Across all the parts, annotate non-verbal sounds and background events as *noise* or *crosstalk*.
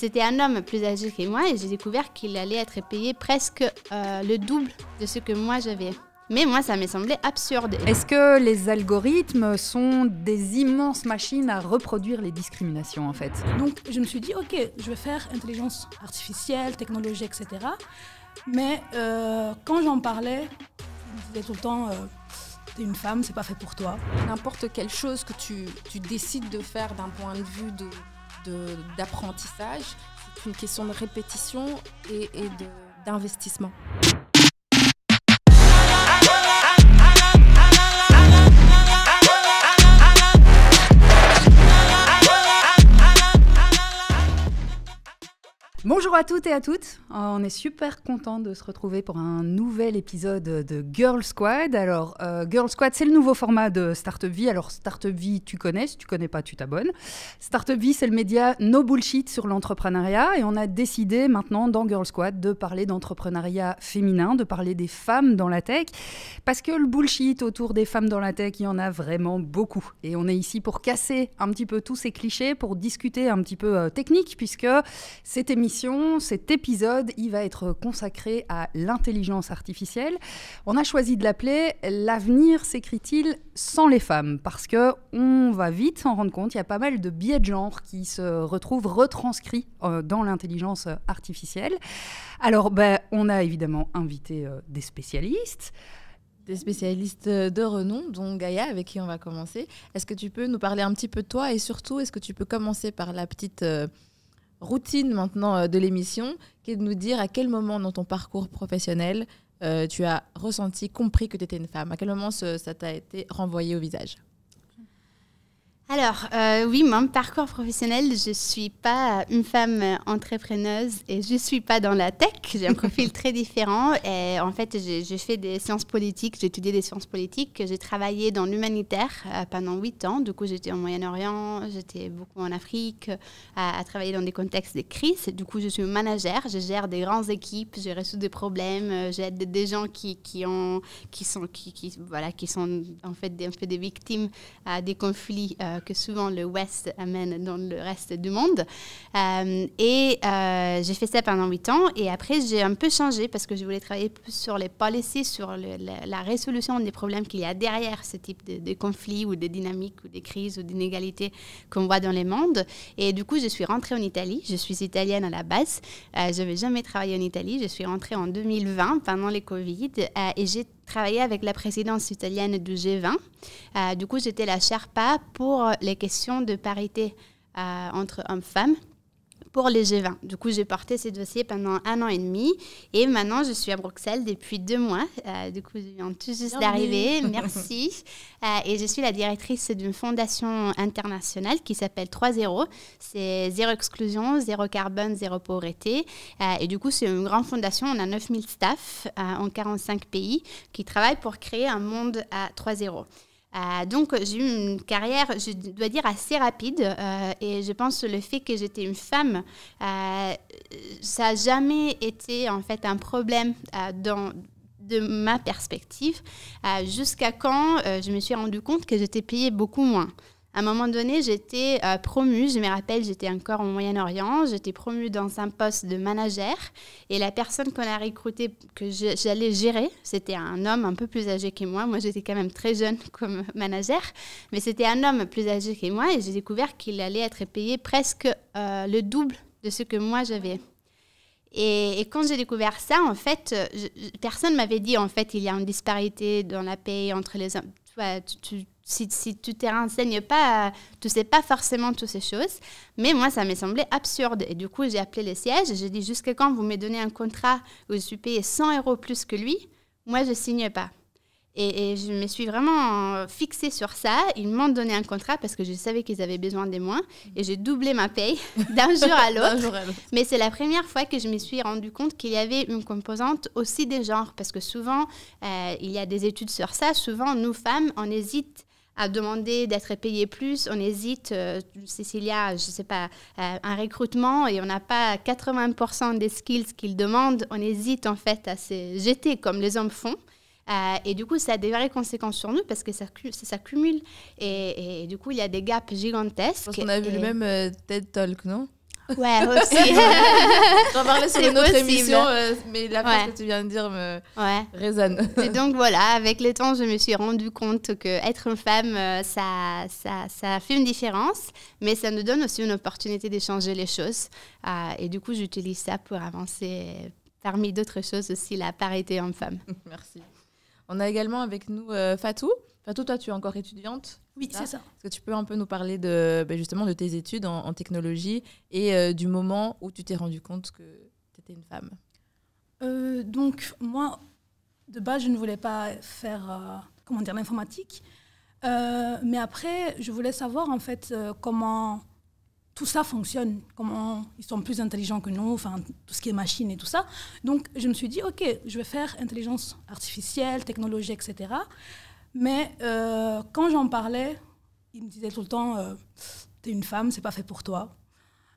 C'était un homme plus âgé que moi et j'ai découvert qu'il allait être payé presque euh, le double de ce que moi j'avais. Mais moi, ça me semblé absurde. Est-ce que les algorithmes sont des immenses machines à reproduire les discriminations, en fait Donc, je me suis dit, OK, je vais faire intelligence artificielle, technologie, etc. Mais euh, quand j'en parlais, je disais tout le temps, euh, t'es une femme, c'est pas fait pour toi. N'importe quelle chose que tu décides de faire d'un point de vue de d'apprentissage, c'est une question de répétition et, et d'investissement. Bonjour à toutes et à toutes. Euh, on est super content de se retrouver pour un nouvel épisode de Girl Squad. Alors, euh, Girl Squad, c'est le nouveau format de Startup Vie. Alors, Startup Vie, tu connais. Si tu connais pas, tu t'abonnes. Startup Vie, c'est le média no bullshit sur l'entrepreneuriat. Et on a décidé maintenant dans Girl Squad de parler d'entrepreneuriat féminin, de parler des femmes dans la tech. Parce que le bullshit autour des femmes dans la tech, il y en a vraiment beaucoup. Et on est ici pour casser un petit peu tous ces clichés, pour discuter un petit peu euh, technique, puisque cette émission cet épisode, il va être consacré à l'intelligence artificielle. On a choisi de l'appeler L'avenir s'écrit-il sans les femmes parce que on va vite s'en rendre compte, il y a pas mal de biais de genre qui se retrouvent retranscrits euh, dans l'intelligence artificielle. Alors ben, on a évidemment invité euh, des spécialistes des spécialistes euh, de renom, dont Gaïa, avec qui on va commencer. Est-ce que tu peux nous parler un petit peu de toi et surtout, est-ce que tu peux commencer par la petite, routine maintenant euh, de l'émission, qui est de nous dire à quel moment dans ton parcours professionnel euh, tu as ressenti, compris que tu étais une femme À quel moment ça t'a été renvoyé au visage alors, euh, oui, mon parcours professionnel, je ne suis pas une femme entrepreneuse et je ne suis pas dans la tech. J'ai un profil *laughs* très différent. Et en fait, j'ai fait des sciences politiques, j'ai étudié des sciences politiques. J'ai travaillé dans l'humanitaire euh, pendant huit ans. Du coup, j'étais en Moyen-Orient, j'étais beaucoup en Afrique, à, travailler dans des contextes de crise. Du coup, je suis manager, je gère des grandes équipes, je résous des problèmes, euh, j'aide des gens qui, qui, ont, qui, sont, qui, qui, voilà, qui sont en fait des, des victimes à des conflits. Euh, que souvent le West amène dans le reste du monde. Euh, et euh, j'ai fait ça pendant huit ans. Et après, j'ai un peu changé parce que je voulais travailler plus sur les policies, sur la, résolution des problèmes qu'il y a derrière ce type de, conflits ou de dynamiques ou des crises ou d'inégalités qu'on voit dans les mondes. Et du coup, je suis rentrée en Italie. Je suis italienne à la base. je n'avais jamais travaillé en Italie. Je suis rentrée en 2020 pendant les Covid et j'ai Travailler avec la présidence italienne du G20. Euh, du coup, j'étais la Sherpa pour les questions de parité euh, entre hommes-femmes pour les G20. Du coup, j'ai porté ces dossiers pendant un an et demi et maintenant je suis à Bruxelles depuis deux mois. Euh, du coup, je viens juste d'arriver. *laughs* Merci. Euh, et je suis la directrice d'une fondation internationale qui s'appelle 3.0. C'est zéro exclusion, zéro carbone, zéro pauvreté. Euh, et du coup, c'est une grande fondation. On a 9000 staff en 45 pays qui travaillent pour créer un monde à 3.0. Euh, donc j'ai eu une carrière, je dois dire, assez rapide. Euh, et je pense que le fait que j'étais une femme, euh, ça n'a jamais été en fait un problème dans, de ma perspective. Jusqu'à quand je me suis rendu compte que j'étais payée beaucoup moins. À un moment donné, j'étais euh, promue, je me rappelle, j'étais encore au Moyen-Orient, j'étais promue dans un poste de manager et la personne qu'on a recrutée, que j'allais gérer, c'était un homme un peu plus âgé que moi. Moi, j'étais quand même très jeune *laughs* comme manager, mais c'était un homme plus âgé que moi et j'ai découvert qu'il allait être payé presque euh, le double de ce que moi j'avais. Et, quand j'ai découvert ça, en fait, personne euh, personne m'avait dit, en fait, il y a une disparité dans la paie entre les hommes. Tu tu si, tu ne te renseignes pas, tu ne sais pas forcément toutes ces choses. Mais moi, ça me semblait absurde. Et du coup, j'ai appelé les sièges. J'ai dit, jusqu'à quand vous me donnez un contrat où je suis payée 100 euros plus que lui, moi, je ne signe pas. Et, je me suis vraiment fixée sur ça. Ils m'ont donné un contrat parce que je savais qu'ils avaient besoin de moi. Et j'ai doublé ma paye *laughs* d'un jour à l'autre. Mais c'est la première fois que je me suis rendu compte qu'il y avait une composante aussi des genres. Parce que souvent, euh, il y a des études sur ça. Souvent, nous femmes, on hésite à demander d'être payé plus, on hésite, euh, s'il y a, je sais pas, euh, un recrutement et on n'a pas 80% des skills qu'ils demandent, on hésite en fait à se jeter comme les hommes font. Euh, et du coup, ça a des vraies conséquences sur nous parce que ça, s'accumule. Et, du coup, il y a des gaps gigantesques. On a vu le même euh, TED Talk, non Ouais, aussi. J'en parlais sur une autre émission, euh, mais la phrase que tu viens de dire me résonne. Et *laughs* donc voilà, avec le temps, je me suis rendu compte que être une femme, euh, ça, ça, ça fait une différence, mais ça nous donne aussi une opportunité d'échanger les choses. Euh, et du coup, j'utilise ça pour avancer parmi d'autres choses aussi la parité homme-femme. *laughs* Merci. On a également avec nous Fatou. Enfin, toi, tu es encore étudiante. Oui, c'est ça. Est-ce que tu peux un peu nous parler de, ben, justement de tes études en, technologie et euh, du moment où tu t'es rendu compte que tu étais une femme euh, Donc, moi, de base, je ne voulais pas faire euh, comment dire, l'informatique. mais après, je voulais savoir en fait comment tout ça fonctionne, comment ils sont plus intelligents que nous, enfin tout ce qui est machine et tout ça. Donc je me suis dit, ok, je vais faire intelligence artificielle, technologie, etc. Mais euh, quand j'en parlais, il me disait tout le temps euh, T'es une femme, c'est pas fait pour toi.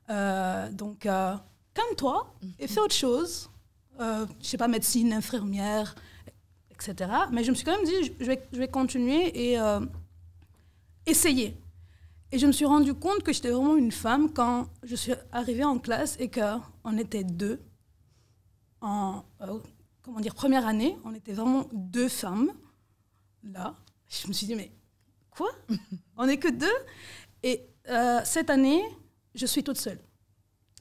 Euh, donc, calme-toi et fais autre chose. je sais pas, médecine, infirmière, etc. Mais je me suis quand même dit Je vais, je vais continuer et essayer. Et je me suis rendu compte que j'étais vraiment une femme quand je suis arrivée en classe et qu'on était deux. En comment dire, première année, on était vraiment deux femmes là, je me suis dit, mais quoi On n'est que deux Et euh, cette année, je suis toute seule,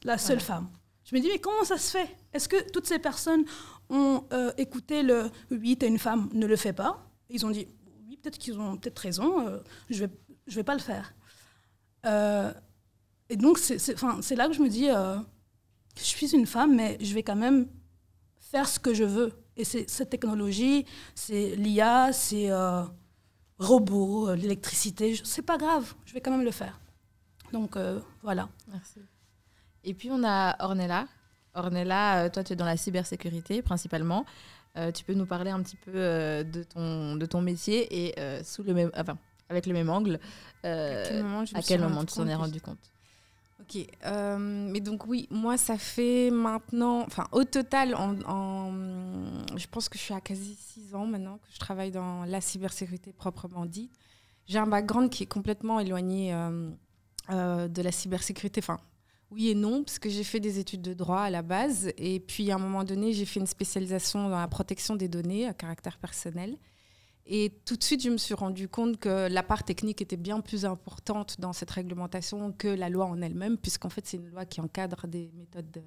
la seule femme. Je me dis, mais comment ça se fait Est-ce que toutes ces personnes ont euh, écouté le oui, t'es une femme, ne le fais pas Ils ont dit, oui, peut-être qu'ils ont peut-être raison, euh, je ne vais, je vais pas le faire. et donc, c'est là que je me dis, je suis une femme, mais je vais quand même faire ce que je veux. Et cette technologie, c'est l'IA, c'est euh, robots, euh, l'électricité. C'est pas grave, je vais quand même le faire. Donc euh, voilà. Merci. Et puis on a Ornella. Ornella, euh, toi tu es dans la cybersécurité principalement. tu peux nous parler un petit peu de, ton, de ton métier et sous le même, enfin, avec le même angle. à quel moment, à quel moment tu t'en es rendu compte Ok, euh, mais donc oui, moi ça fait maintenant, enfin au total, en, je pense que je suis à quasi 6 ans maintenant que je travaille dans la cybersécurité proprement dite. J'ai un background qui est complètement éloigné euh, euh, de la cybersécurité, enfin oui et non, parce que j'ai fait des études de droit à la base, et puis à un moment donné j'ai fait une spécialisation dans la protection des données à caractère personnel. Et tout de suite, je me suis rendu compte que la part technique était bien plus importante dans cette réglementation que la loi en elle-même, puisqu'en fait, c'est une loi qui encadre des méthodes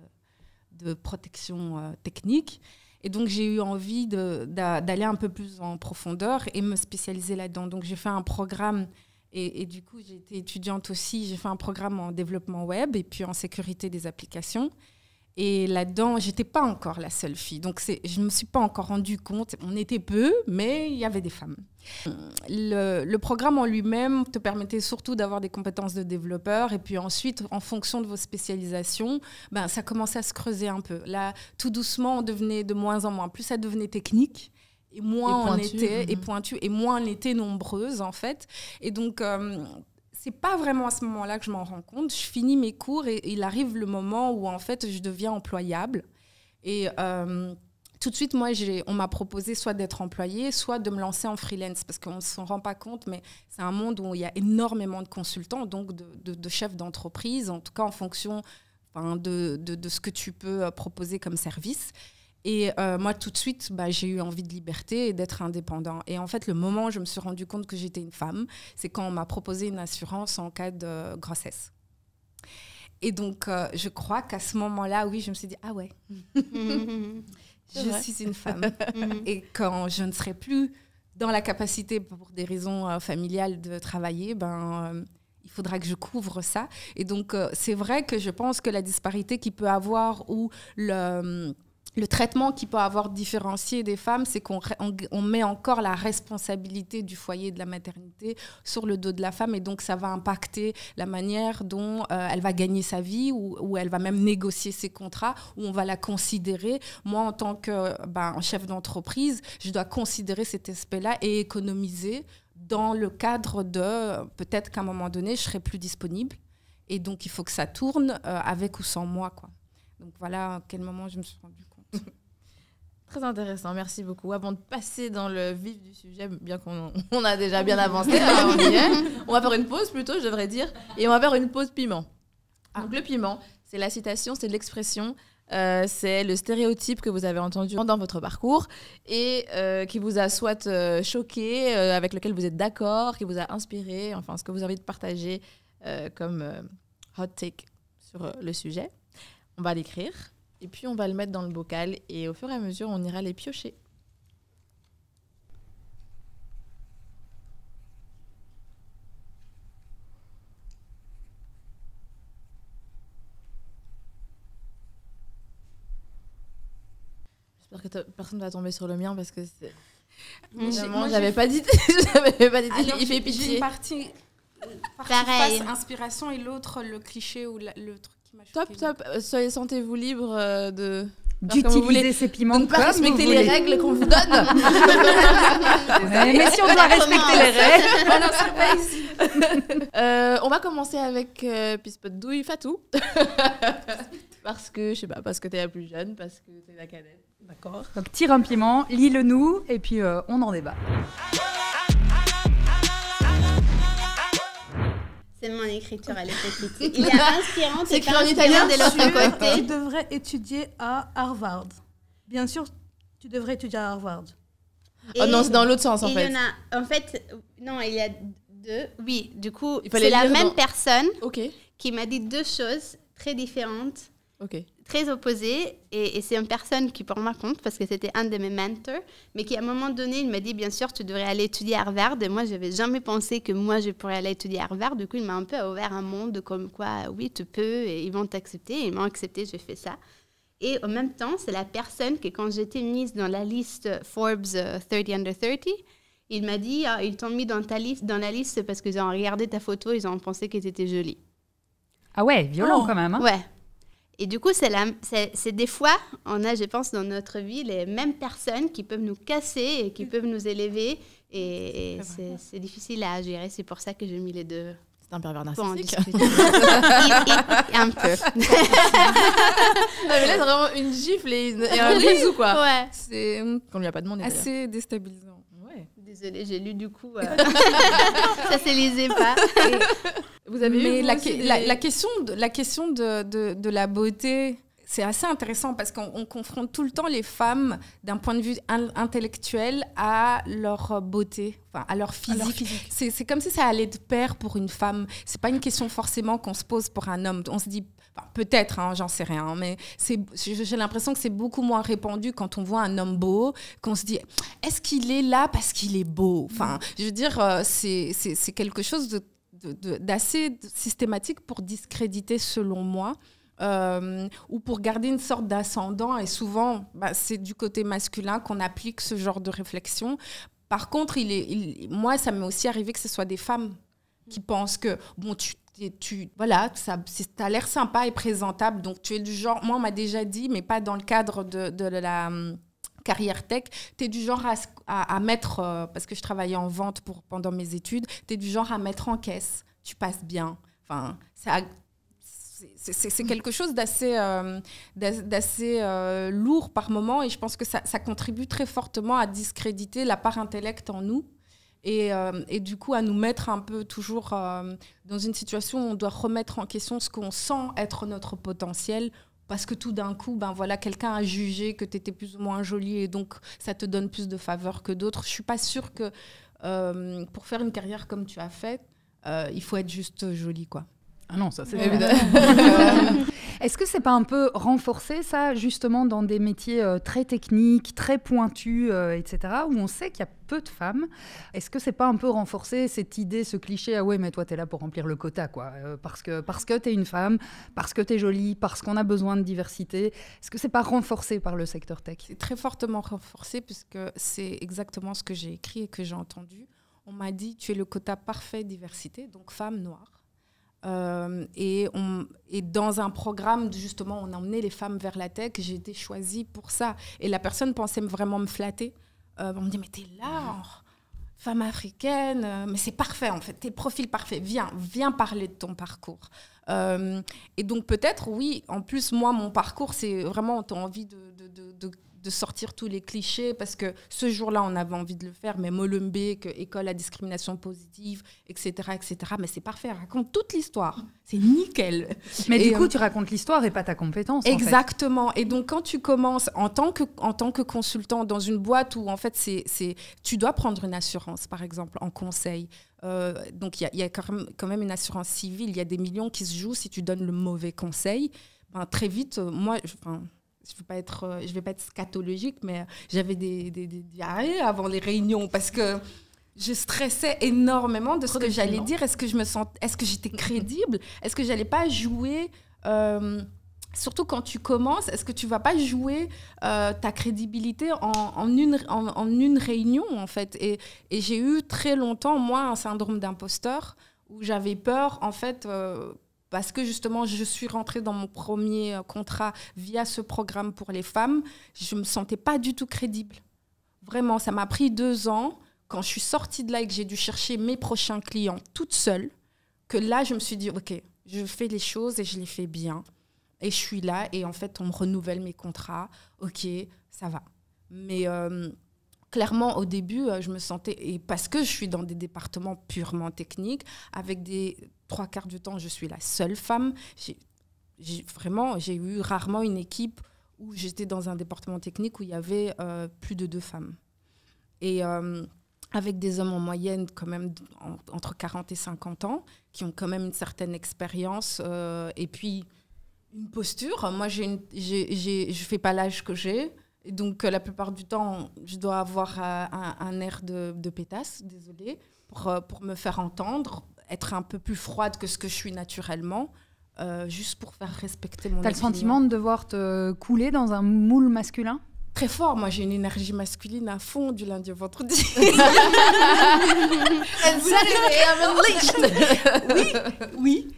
de, protection euh, technique. Et donc, j'ai eu envie d'aller un peu plus en profondeur et me spécialiser là-dedans. Donc, j'ai fait un programme, et, et du coup, j'ai été étudiante aussi, j'ai fait un programme en développement web et puis en sécurité des applications. Et là-dedans, j'étais pas encore la seule fille. Donc, je ne me suis pas encore rendu compte. On était peu, mais il y avait des femmes. Le, programme en lui-même te permettait surtout d'avoir des compétences de développeur. Et puis ensuite, en fonction de vos spécialisations, ben, ça commençait à se creuser un peu. Là, tout doucement, on devenait de moins en moins. Plus ça devenait technique. Et moins on était, et mm-hmm. pointu, et moins on était nombreuses, en fait. Et donc, euh, c'est pas vraiment à ce moment-là que je m'en rends compte. Je finis mes cours et, il arrive le moment où en fait je deviens employable. Et euh, tout de suite, moi, on m'a proposé soit d'être employée, soit de me lancer en freelance, parce qu'on ne s'en rend pas compte, mais c'est un monde où il y a énormément de consultants, donc de, chefs d'entreprise, en tout cas en fonction de, de, ce que tu peux euh, proposer comme service. Et euh, moi, tout de suite, bah, j'ai eu envie de liberté et d'être indépendant. Et en fait, le moment où je me suis rendu compte que j'étais une femme, c'est quand on m'a proposé une assurance en cas de grossesse. Et donc, euh, je crois qu'à ce moment-là, oui, je me suis dit, ah ouais, *laughs* je suis une femme. Mhm. et quand je ne serai plus dans la capacité, pour des raisons euh, familiales, de travailler, ben, il faudra que je couvre ça. Et donc, c'est vrai que je pense que la disparité qu'il peut avoir ou le le traitement qui peut avoir différencié des femmes, c'est qu'on met encore la responsabilité du foyer de la maternité sur le dos de la femme et donc ça va impacter la manière dont euh, elle va gagner sa vie ou, elle va même négocier ses contrats, où on va la considérer. Moi, en tant que ben, chef d'entreprise, je dois considérer cet aspect-là et économiser dans le cadre de peut-être qu'à un moment donné, je serai plus disponible et donc il faut que ça tourne euh, avec ou sans moi. Quoi. Donc voilà à quel moment je me suis rendue compte. Très intéressant, merci beaucoup. Avant de passer dans le vif du sujet, bien qu'on a déjà bien avancé, on, va faire une pause plutôt, je devrais dire, et on va faire une pause piment. Ah. Donc le piment, c'est la citation, c'est l'expression, euh, c'est le stéréotype que vous avez entendu dans votre parcours et euh, qui vous a soit euh, choqué, avec lequel vous êtes d'accord, qui vous a inspiré, enfin ce que vous avez envie de partager comme hot take sur le sujet. On va l'écrire et puis on va le mettre dans le bocal et au fur et à mesure, on ira les piocher. J'espère que personne va tomber sur le mien parce que Moi, j'avais pas dit. *laughs* j'avais pas dit. Ah il fait pitié. une partie. Pareil. inspiration et l'autre, le cliché ou le truc Top, top. Euh, soyez, sentez-vous libre euh, de. D'utiliser ces piments. De ne pas respecter les règles qu'on vous donne. *laughs* mais si on doit respecter les règles. *laughs* *laughs* Euh, on va commencer avec euh, Pispot Douille Fatou. parce que, je sais pas, parce que t'es la plus jeune, parce que t'es la cadette. D'accord. Donc, tire un piment, lis-le nous, et puis on en débat. C'est une écriture à l'effet *laughs* Il est inspirant. C'est écrit en italien dès l'autre Tu devrais étudier à Harvard. Bien sûr, tu devrais étudier à Harvard. Ah non, c'est dans l'autre sens en fait. Il y en a, en fait, non, il y a deux. Oui, du coup, c'est la même personne qui m'a dit deux choses très différentes. Ok très opposé, Et, c'est une personne qui, pour ma compte, parce que c'était un de mes mentors, mais qui, à un moment donné, il m'a dit Bien sûr, tu devrais aller étudier à Harvard. Et moi, je n'avais jamais pensé que moi, je pourrais aller étudier à Harvard. Du coup, il m'a un peu ouvert un monde comme quoi, oui, tu peux, et ils vont t'accepter. Ils m'ont accepté, j'ai fait ça. Et en même temps, c'est la personne que, quand j'étais mise dans la liste Forbes 30 euh, Under 30, il m'a dit ah, Ils t'ont mis dans, ta liste, dans la liste parce qu'ils ont regardé ta photo, ils ont pensé que tu étais jolie. Ah ouais, violent oh. quand même. Hein. Ouais. Et du coup, c'est des fois, on a, je pense, dans notre vie, les mêmes personnes qui peuvent nous casser et qui mm. peuvent nous élever. Et, c'est difficile à gérer. C'est pour ça que j'ai mis les deux. C'est un pervers narcissique. *laughs* *laughs* un peu. *laughs* mais là, c'est vraiment une gifle et, un bisou, quoi. Ouais. Qu'on lui a pas demandé. Assez déstabilisant. Désolée, j'ai lu du coup. Euh, *laughs* ça, c'est les épars. vous avez Mais la, question, de, la question de, la beauté, c'est assez intéressant parce qu'on confronte tout le temps les femmes d'un point de vue intellectuel à leur beauté, enfin, à leur physique. physique. C'est comme si ça allait de pair pour une femme. C'est pas une question forcément qu'on se pose pour un homme. On se dit peut-être, hein, j'en sais rien, mais j'ai l'impression que c'est beaucoup moins répandu quand on voit un homme beau, qu'on se dit est-ce qu'il est là parce qu'il est beau Enfin, mm. je veux dire, euh, c'est quelque chose de d'assez systématique pour discréditer, selon moi, euh, ou pour garder une sorte d'ascendant. Et souvent, bah, c'est du côté masculin qu'on applique ce genre de réflexion. Par contre, il est, moi, ça m'est aussi arrivé que ce soit des femmes qui pensent que, bon, tu tu, voilà, ça, as l'air sympa et présentable. Donc, tu es du genre, moi, on m'a déjà dit, mais pas dans le cadre de, de la hum, carrière tech, tu es du genre à, à, mettre, euh, parce que je travaillais en vente pour, pendant mes études, tu es du genre à mettre en caisse. Tu passes bien. Enfin, c'est quelque chose d'assez hum, d'assez euh, lourd par moment et je pense que ça, ça contribue très fortement à discréditer la part intellect en nous euh, et, du coup à nous mettre un peu toujours euh, dans une situation où on doit remettre en question ce qu'on sent être notre potentiel parce que tout d'un coup, ben voilà, quelqu'un a jugé que tu étais plus ou moins jolie et donc ça te donne plus de faveur que d'autres. Je suis pas sûre que euh, pour faire une carrière comme tu as fait, il faut être juste jolie, quoi. Ah non, ça c'est évident. *laughs* Est-ce que c'est pas un peu renforcé ça, justement, dans des métiers euh, très techniques, très pointus, euh, etc., où on sait qu'il y a peu de femmes Est-ce que c'est pas un peu renforcé cette idée, ce cliché Ah ouais, mais toi tu es là pour remplir le quota, quoi, euh, parce que parce que t'es une femme, parce que tu es jolie, parce qu'on a besoin de diversité. Est-ce que c'est pas renforcé par le secteur tech C'est très fortement renforcé puisque c'est exactement ce que j'ai écrit et que j'ai entendu. On m'a dit tu es le quota parfait diversité, donc femme noire euh, et, on, est dans un programme, justement, on emmenait les femmes vers la tech. J'ai été choisie pour ça. Et la personne pensait vraiment me flatter. Euh, on me dit, mais t'es là, femme africaine, euh, mais c'est parfait en fait, t'es profil parfait. Viens, viens parler de ton parcours. et donc peut-être, oui, en plus, moi, mon parcours, c'est vraiment, t'as envie de de sortir tous les clichés, parce que ce jour-là, on avait envie de le faire, mais que école à discrimination positive, etc., etc. Mais c'est parfait, raconte toute l'histoire. C'est nickel. Mais du coup, euh, tu racontes l'histoire et pas ta compétence. Exactement. Et donc, quand tu commences en tant que, en tant que consultant dans une boîte où, en fait, c'est, tu dois prendre une assurance, par exemple, en conseil. Euh, donc, il y, a, quand, même, une assurance civile. Il y a des millions qui se jouent si tu donnes le mauvais conseil. Ben, très vite, euh, moi, je veux pas être, euh, je vais pas être scatologique, mais j'avais des, des, diarrhées avant les réunions parce que je stressais énormément de ce que j'allais dire. Est-ce que je me est-ce que j'étais crédible Est-ce que j'allais pas jouer euh, Surtout quand tu commences, est-ce que tu vas pas jouer euh, ta crédibilité en, une, en, une réunion en fait Et, j'ai eu très longtemps moi un syndrome d'imposteur où j'avais peur en fait parce que justement, je suis rentrée dans mon premier euh, contrat via ce programme pour les femmes. Je ne me sentais pas du tout crédible. Vraiment, ça m'a pris deux ans. Quand je suis sortie de là et que j'ai dû chercher mes prochains clients toute seule, que là, je me suis dit, OK, je fais les choses et je les fais bien. Et je suis là et en fait, on me renouvelle mes contrats. OK, ça va. Mais euh, clairement, au début, euh, je me sentais, et parce que je suis dans des départements purement techniques, avec des trois quarts du temps, je suis la seule femme. J'ai vraiment, j'ai eu rarement une équipe où j'étais dans un département technique où il y avait euh, plus de deux femmes. Et euh, avec des hommes en moyenne, quand même entre 40 et 50 ans, qui ont quand même une certaine expérience euh, et puis une posture. Moi, j'ai ne je fais pas l'âge que j'ai. Donc, la plupart du temps, je dois avoir un, air de, de pétasse, désolé, pour, pour me faire entendre, être un peu plus froide que ce que je suis naturellement. Euh, juste pour faire respecter mon. T'as le sentiment de devoir te couler dans un moule masculin Très fort, moi j'ai une énergie masculine à fond du lundi au vendredi. *laughs* oui, oui.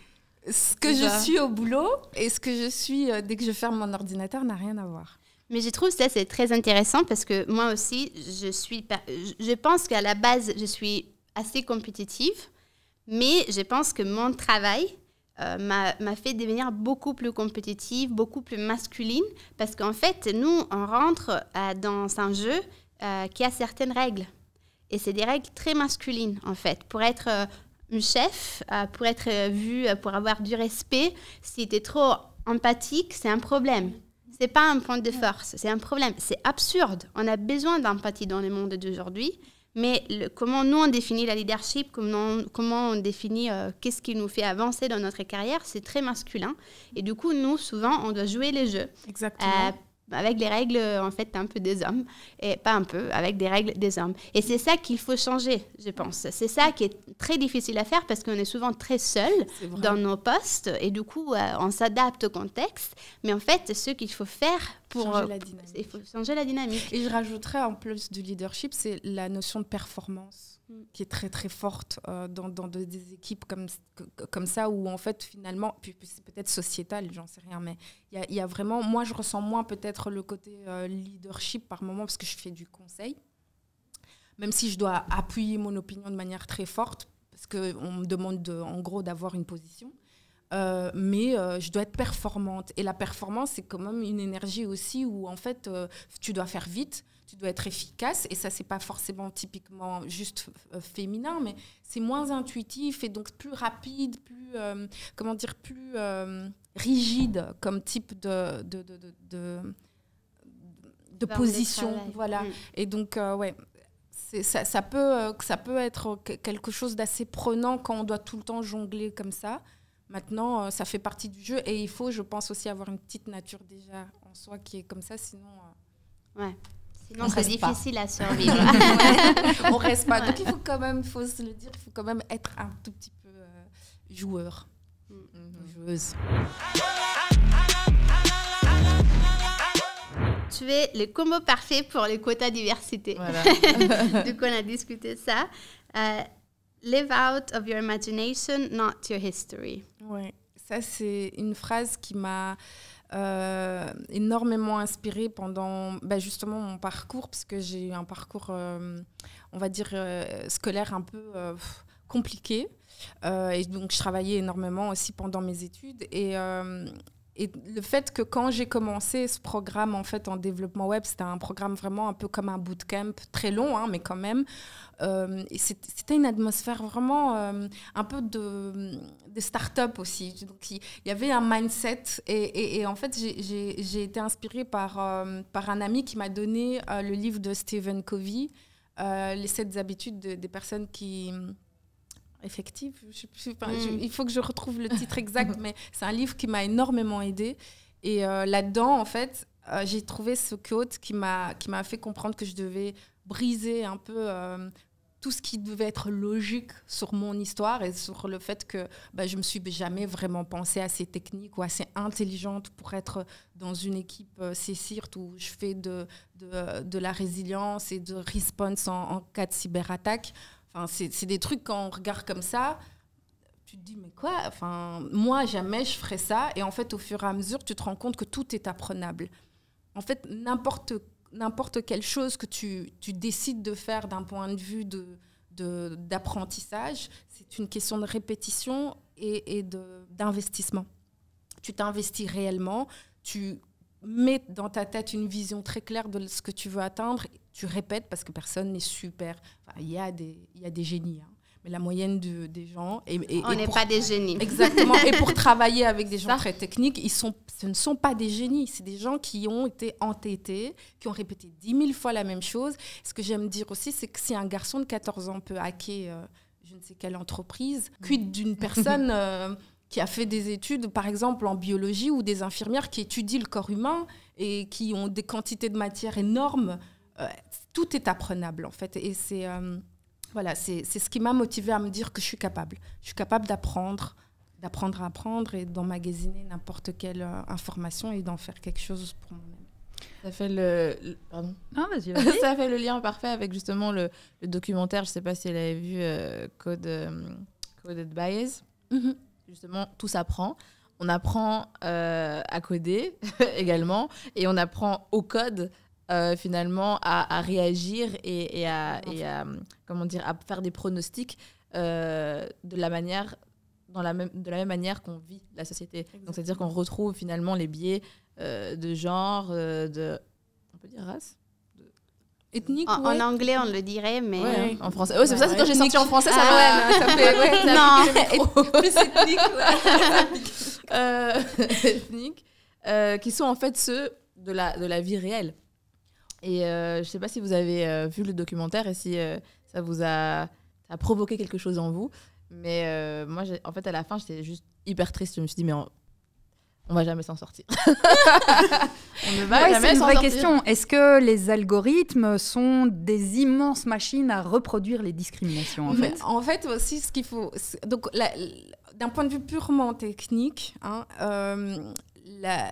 Ce que je suis au boulot et ce que je suis euh, dès que je ferme mon ordinateur n'a rien à voir. Mais je trouve ça c'est très intéressant parce que moi aussi je suis, je pense qu'à la base je suis assez compétitive mais je pense que mon travail euh, m'a fait devenir beaucoup plus compétitive, beaucoup plus masculine, parce qu'en fait, nous, on rentre euh, dans un jeu euh, qui a certaines règles. Et c'est des règles très masculines, en fait. Pour être une chef, pour être vue, pour avoir du respect, si tu es trop empathique, c'est un problème. Ce n'est pas un point de force, c'est un problème. C'est absurde. On a besoin d'empathie dans le monde d'aujourd'hui. Mais comment nous, on définit la leadership, comment, comment on définit euh, qu'est-ce qui nous fait avancer dans notre carrière, c'est très masculin. Et du coup, nous, souvent, on doit jouer les jeux. Exactement. Euh, avec les règles en fait un peu des hommes et pas un peu avec des règles des hommes et c'est ça qu'il faut changer je pense c'est ça qui est très difficile à faire parce qu'on est souvent très seul dans nos postes et du coup euh, on s'adapte au contexte mais en fait ce qu'il faut faire pour changer la dynamique. il faut changer la dynamique et je rajouterais en plus du leadership c'est la notion de performance Mm. qui est très très forte euh, dans, dans, des équipes comme, comme ça où en fait finalement, puis, c'est peut-être sociétal, j'en sais rien, mais il y a, vraiment, moi je ressens moins peut-être le côté euh, leadership par moment parce que je fais du conseil, même si je dois appuyer mon opinion de manière très forte parce qu'on me demande en gros d'avoir une position. Euh, mais je dois être performante. Et la performance, c'est quand même une énergie aussi où, en fait, tu dois faire vite, tu dois être efficace. Et ça, c'est pas forcément typiquement juste euh, féminin, mais c'est moins intuitif et donc plus rapide, plus, euh, comment dire, plus euh, rigide comme type de, de, de, de, position. Voilà. Et donc, ouais. Ça, ça, peut, ça peut être quelque chose d'assez prenant quand on doit tout le temps jongler comme ça. Maintenant, ça fait partie du jeu et il faut, je pense, aussi avoir une petite nature déjà en soi qui est comme ça, sinon. Ouais. Sinon, c'est difficile à survivre. *laughs* On on reste pas. Donc, il faut quand même, faut se le dire, il faut quand même être un tout petit peu euh, joueur, mm-hmm. joueuse. Tu es le combo parfait pour les quotas diversité. Voilà. *laughs* du coup, on a discuté ça. Euh, live out of your imagination, not your history. Oui, ça c'est une phrase qui m'a euh, énormément inspirée pendant bah, justement mon parcours, parce que j'ai eu un parcours, euh, on va dire, euh, scolaire un peu compliqué. et donc, je travaillais énormément aussi pendant mes études. Et et le fait que quand j'ai commencé ce programme en fait en développement web, c'était un programme vraiment un peu comme un bootcamp, très long, hein, mais quand même, euh, c'était une atmosphère vraiment euh, un peu de, start-up aussi. Donc, il y avait un mindset et, en fait, j'ai été inspirée par, euh, par un ami qui m'a donné le livre de Stephen Covey, Les sept habitudes des personnes qui effective. Je, hmm. il faut que je retrouve le titre exact, *laughs* mais c'est un livre qui m'a énormément aidée. Et euh, là-dedans, en fait, euh, j'ai trouvé ce quote qui m'a fait comprendre que je devais briser un peu euh, tout ce qui devait être logique sur mon histoire et sur le fait que bah, je ne me suis jamais vraiment pensée assez technique ou assez intelligente pour être dans une équipe c'est où je fais de, de, la résilience et de response en cas de cyberattaque c'est des trucs quand on regarde comme ça, tu te dis mais quoi Enfin, moi jamais je ferais ça. Et en fait, au fur et à mesure, tu te rends compte que tout est apprenable. En fait, n'importe n'importe quelle chose que tu, tu décides de faire d'un point de vue de d'apprentissage, c'est une question de répétition et, et d'investissement. Tu t'investis réellement, tu mets dans ta tête une vision très claire de ce que tu veux atteindre, tu répètes parce que personne n'est super. Il y, a des, y a des génies. Hein. mais la moyenne des gens. Et, On n'est pas des génies. Exactement. et pour *laughs* travailler avec des gens très techniques, ils sont, ce ne sont pas des génies. C'est des gens qui ont été entêtés, qui ont répété 10 000 fois la même chose. Ce que j'aime dire aussi, c'est que si un garçon de 14 ans peut hacker euh, je ne sais quelle entreprise, mm. quid d'une personne. *laughs* Euh, qui a fait des études, par exemple en biologie, ou des infirmières qui étudient le corps humain et qui ont des quantités de matière énormes. Euh, tout est apprenable, en fait. Et c'est euh, voilà, c'est ce qui m'a motivée à me dire que je suis capable. Je suis capable d'apprendre, d'apprendre à apprendre et d'emmagasiner n'importe quelle euh, information et d'en faire quelque chose pour moi-même. Ça fait le, pardon. *laughs* Ça fait le lien parfait avec justement le, documentaire. Je sais pas si elle avait vu Code Coded Bias. Mm-hmm justement, tout s'apprend. On apprend euh, à coder *laughs* également et on apprend au code euh, finalement à, réagir et, à, comment dire, à faire des pronostics euh, de la manière dans la même, de la même manière qu'on vit la société. Donc c'est-à-dire qu'on retrouve finalement les biais de genre, de on peut dire race en, anglais, on le dirait, mais. Euh, en français. Oh, c'est ça que quand j'ai sorti en ah français, ça m'a. fait. *laughs* non, *laughs* ethnique. *laughs* Euh, ethnique. Euh, qui sont en fait ceux de la, de la vie réelle. Et je je sais pas si vous avez vu le documentaire et si ça vous a, a, provoqué quelque chose en vous. Mais moi, en fait, à la fin, j'étais juste hyper triste. Je me suis dit, mais en, on va jamais s'en sortir. *laughs* on ne va jamais s'en sortir. C'est une vraie question. Est-ce que les algorithmes sont des immenses machines à reproduire les discriminations en fait En fait aussi, ce qu'il faut, donc d'un point de vue purement technique, hein, euh,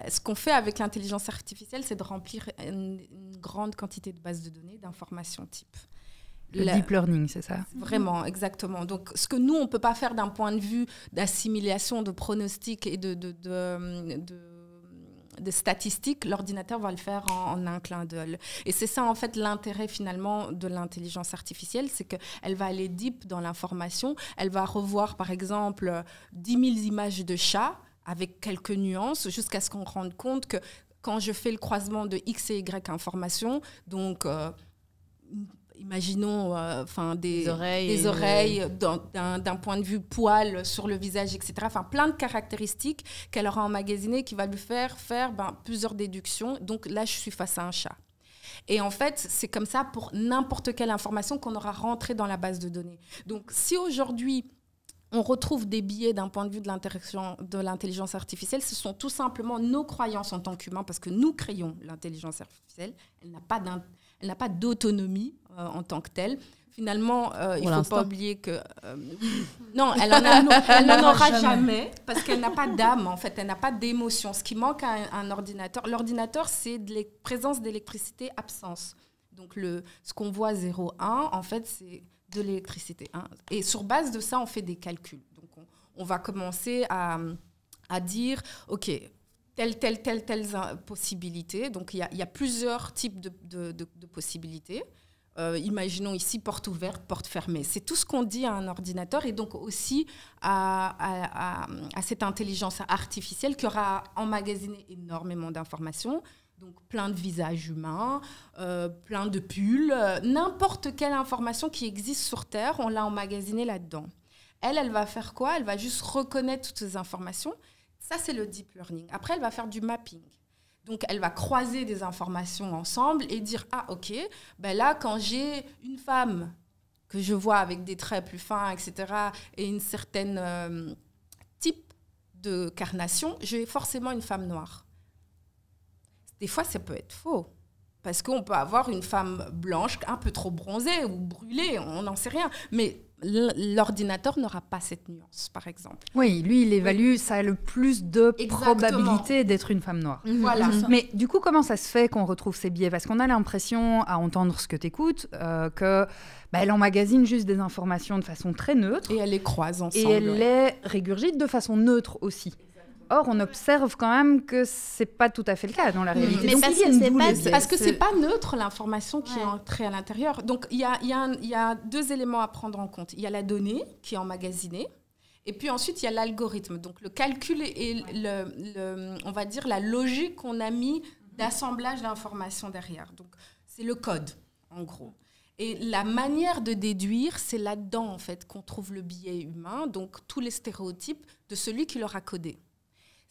ce qu'on fait avec l'intelligence artificielle, c'est de remplir une, une, grande quantité de bases de données d'informations type. Le deep learning, c'est ça Vraiment, exactement. Donc, ce que nous, on ne peut pas faire d'un point de vue d'assimilation, de pronostic et de, de, statistiques, l'ordinateur va le faire en, un clin d'œil. Et c'est ça, en fait, l'intérêt finalement de l'intelligence artificielle, c'est qu'elle va aller deep dans l'information, elle va revoir, par exemple, 10 000 images de chats avec quelques nuances, jusqu'à ce qu'on rende compte que quand je fais le croisement de X et Y informations, donc... Euh, imaginons euh, enfin des, oreilles, d'un point de vue poil sur le visage, etc. Enfin, plein de caractéristiques qu'elle aura emmagasinées qui va lui faire faire ben, plusieurs déductions. Donc là, je suis face à un chat. Et en fait, c'est comme ça pour n'importe quelle information qu'on aura rentrée dans la base de données. Donc si aujourd'hui, on retrouve des billets d'un point de vue de l'intelligence artificielle, ce sont tout simplement nos croyances en tant qu'humains, parce que nous créons l'intelligence artificielle, elle n'a pas d'autonomie euh, en tant que telle. Finalement, euh, il ne faut pas oublier que... Euh, non, elle *laughs* n'en aura jamais, parce qu'elle n'a pas d'âme, en fait, elle n'a pas d'émotion. Ce qui manque à un, ordinateur, l'ordinateur, c'est de la présence d'électricité, absence. Donc, le, ce qu'on voit 0,1, en fait, c'est de l'électricité. Et sur base de ça, on fait des calculs. Donc, on, va commencer à, à dire, OK, telle, telle, telle, telle possibilités. Donc, il y, a, plusieurs types de, de possibilités. Euh, imaginons ici porte ouverte, porte fermée. C'est tout ce qu'on dit à un ordinateur et donc aussi à, cette intelligence artificielle qui aura emmagasiné énormément d'informations. Donc plein de visages humains, euh, plein de pulls, euh, n'importe quelle information qui existe sur Terre, on l'a emmagasinée là-dedans. Elle, elle va faire quoi Elle va juste reconnaître toutes ces informations. Ça, c'est le deep learning. Après, elle va faire du mapping. Donc, elle va croiser des informations ensemble et dire Ah, ok, ben là, quand j'ai une femme que je vois avec des traits plus fins, etc., et une certaine euh, type de carnation, j'ai forcément une femme noire. Des fois, ça peut être faux. Parce qu'on peut avoir une femme blanche un peu trop bronzée ou brûlée, on n'en sait rien. Mais l'ordinateur n'aura pas cette nuance, par exemple. Oui, lui, il évalue, ça a le plus de probabilité d'être une femme noire. Mhm. Voilà. Mhm. Mais du coup, comment ça se fait qu'on retrouve ces biais Parce qu'on a l'impression, à entendre ce que tu écoutes, euh, que bah, elle emmagasine juste des informations de façon très neutre. Et elle les croise ensemble. Et elle les régurgite de façon neutre aussi. Or, on observe quand même que c'est pas tout à fait le cas dans la mm. réalité. parce, que ce n'est pas, que c'est pas neutre l'information qui est entrée à l'intérieur. Donc, il y a, deux éléments à prendre en compte. Il y a la donnée qui est emmagasinée. Et puis ensuite, il y a l'algorithme. Donc, le calcul et le, on va dire la logique qu'on a mis d'assemblage d'informations derrière. Donc, c'est le code, en gros. Et la manière de déduire, c'est là-dedans, en fait, qu'on trouve le biais humain, donc tous les stéréotypes de celui qui a codé.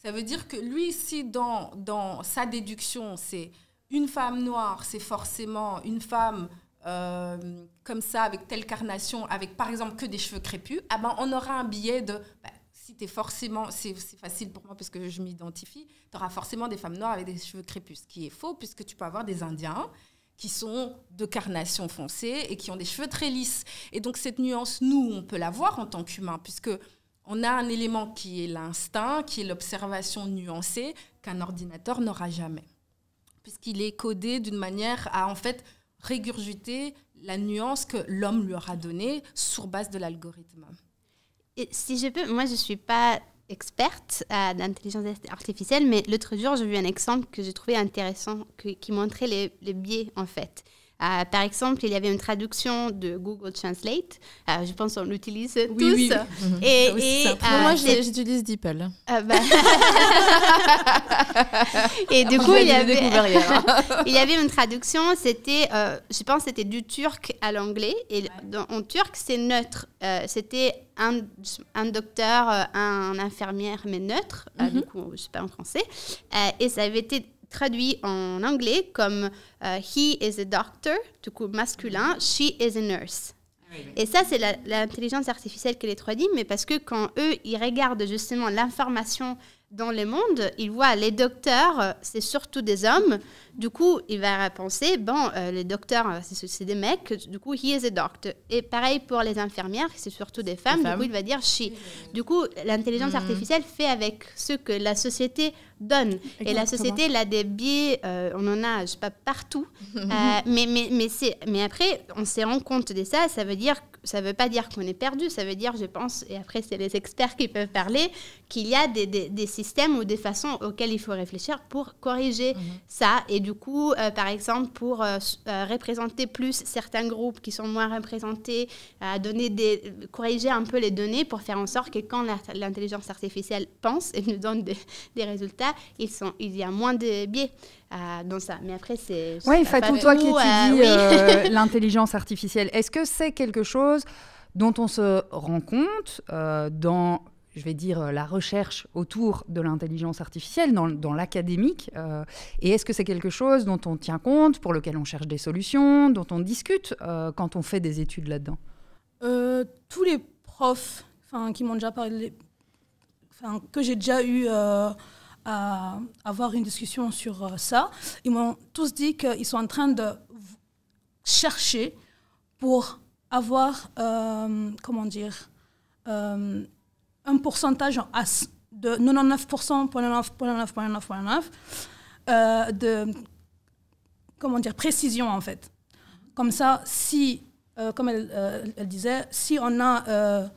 Ça veut dire que lui, si dans, dans sa déduction, c'est une femme noire, c'est forcément une femme euh, comme ça, avec telle carnation, avec par exemple que des cheveux crépus, ah ben, on aura un billet de... Bah, si tu forcément, c'est facile pour moi parce que je m'identifie, tu auras forcément des femmes noires avec des cheveux crépus, ce qui est faux puisque tu peux avoir des Indiens qui sont de carnation foncée et qui ont des cheveux très lisses. Et donc cette nuance, nous, on peut la voir en tant qu'humains puisque on a un élément qui est l'instinct, qui est l'observation nuancée qu'un ordinateur n'aura jamais, puisqu'il est codé d'une manière à en fait régurgiter la nuance que l'homme lui aura donnée sur base de l'algorithme. Et si je peux, moi je ne suis pas experte d'intelligence artificielle, mais l'autre jour j'ai vu un exemple que j'ai trouvé intéressant, qui montrait les biais en fait. Euh, par exemple, il y avait une traduction de Google Translate. Euh, je pense qu'on l'utilise tous. Mhm. Et, ah euh, moi, j'utilise DeepL. Ah, bah. *laughs* et du coup, il y, avait, hein. *laughs* il y avait une traduction. C'était, je pense, c'était du turc à l'anglais. Et en turc, c'est neutre. c'était un, docteur, un infirmière, mais neutre. du mhm. coup, je sais pas en français. et ça avait été traduit en anglais comme euh, He is a doctor, du coup masculin, She is a nurse. Ah Et ça, c'est l'intelligence artificielle qui les traduit, mais parce que quand eux, ils regardent justement l'information dans le monde, il voit les docteurs, euh, c'est surtout des hommes. Du coup, il va penser, bon, euh, les docteurs, euh, c'est des mecs, du coup, he is a doctor. Et pareil pour les infirmières, c'est surtout des femmes, du coup, il va dire she. Du coup, l'intelligence hmm. artificielle fait avec ce que la société donne. Et la société, elle a des biais, on en a, je sais pas, partout. *laughs* mais, mais, mais après, on s'est rend compte de ça, ça veut dire ça ne veut pas dire qu'on est perdu, ça veut dire, je pense, et après c'est les experts qui peuvent parler, qu'il y a des, systèmes ou des façons auxquelles il faut réfléchir pour corriger mhm. ça. Et du coup, euh, par exemple, pour euh, euh, représenter plus certains groupes qui sont moins représentés, à donner des, corriger un peu les données pour faire en sorte que quand l'intelligence artificielle pense et nous donne des, résultats, ils sont, il y a moins de biais. Ah, dans ça. Mais après, c'est. Oui, Fatou, toi qui étudies euh, euh, *laughs* l'intelligence artificielle, est-ce que c'est quelque chose dont on se rend compte euh, dans je vais dire, la recherche autour de l'intelligence artificielle dans, l'académique Et est-ce que c'est quelque chose dont on tient compte, pour lequel on cherche des solutions, dont on discute quand on fait des études là-dedans Tous les profs qui m'ont déjà parlé, que j'ai déjà eu à avoir une discussion sur euh, ça. Ils m'ont tous dit qu'ils sont en train de chercher pour avoir, euh, comment dire, euh, un pourcentage en as de point 99, 99, euh, de, comment dire, précision en fait. Comme ça, si, comme elle, elle, disait, si on a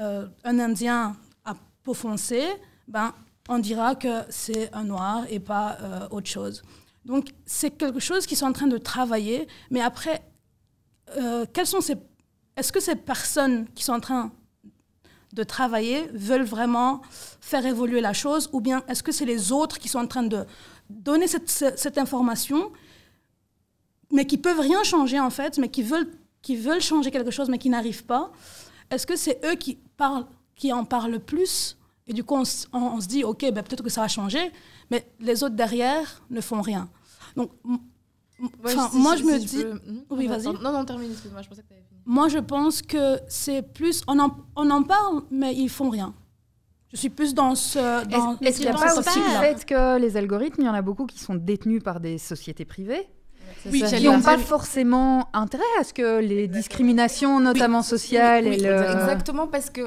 un Indien à peau foncée, ben, on dira que c'est un noir et pas euh, autre chose. Donc c'est quelque chose qui sont en train de travailler, mais après, euh, sont ces... Est-ce que ces personnes qui sont en train de travailler veulent vraiment faire évoluer la chose, ou bien est-ce que c'est les autres qui sont en train de donner cette, information, mais qui peuvent rien changer en fait, mais qui veulent, qui veulent changer quelque chose, mais qui n'arrivent pas Est-ce que c'est eux qui, parlent, qui en parlent plus et du coup, on, se dit, OK, ben, peut-être que ça va changer, mais les autres derrière ne font rien. Donc, moi, je me dis... Mhm. Oui, vas-y. Non, non, termine, excuse-moi, je pensais que tu avais Moi, je pense que c'est plus... On en, on en parle, mais ils font rien. Je suis plus dans ce. est-ce, est qu'il n'y a pas aussi le fait que les algorithmes, il y en a beaucoup qui sont détenus par des sociétés privées oui, qui n'ont pas forcément intérêt à ce que les discriminations, notamment sociales, exactement parce que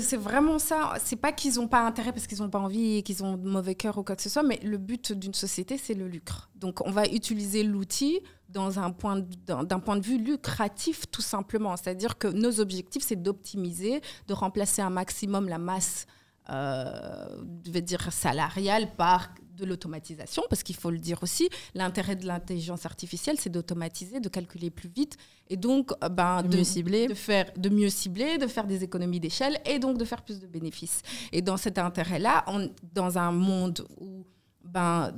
c'est vraiment ça. C'est pas qu'ils n'ont pas intérêt parce qu'ils n'ont pas envie qu'ils ont de mauvais cœur ou quoi que ce soit, mais le but d'une société c'est le lucre. Donc on va utiliser l'outil dans un point d'un point de vue lucratif tout simplement. C'est-à-dire que nos objectifs c'est d'optimiser, de remplacer un maximum la masse. Euh, dire salariale par de l'automatisation, parce qu'il faut le dire aussi, l'intérêt de l'intelligence artificielle, c'est d'automatiser, de calculer plus vite, et donc euh, ben, de, mieux cibler. de, faire, de mieux cibler, de faire des économies d'échelle, et donc de faire plus de bénéfices. Et dans cet intérêt-là, dans un monde où ben,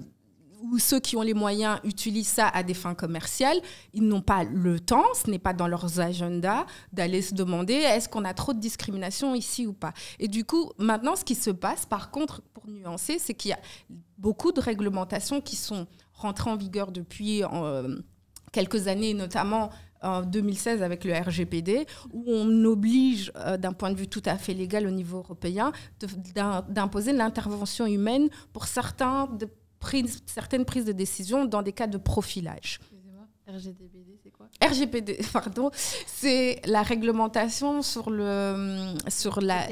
ou ceux qui ont les moyens utilisent ça à des fins commerciales, ils n'ont pas le temps, ce n'est pas dans leurs agendas d'aller se demander est-ce qu'on a trop de discrimination ici ou pas. Et du coup, maintenant, ce qui se passe, par contre, pour nuancer, c'est qu'il y a beaucoup de réglementations qui sont rentrées en vigueur depuis quelques années, notamment en 2016 avec le RGPD, où on oblige, euh, d'un point de vue tout à fait légal au niveau européen, d'imposer l'intervention humaine pour certains de prise, certaines prises de décision dans des cas de profilage. RGPD, c'est quoi RGPD, *laughs* pardon, c'est la réglementation sur, le, sur la,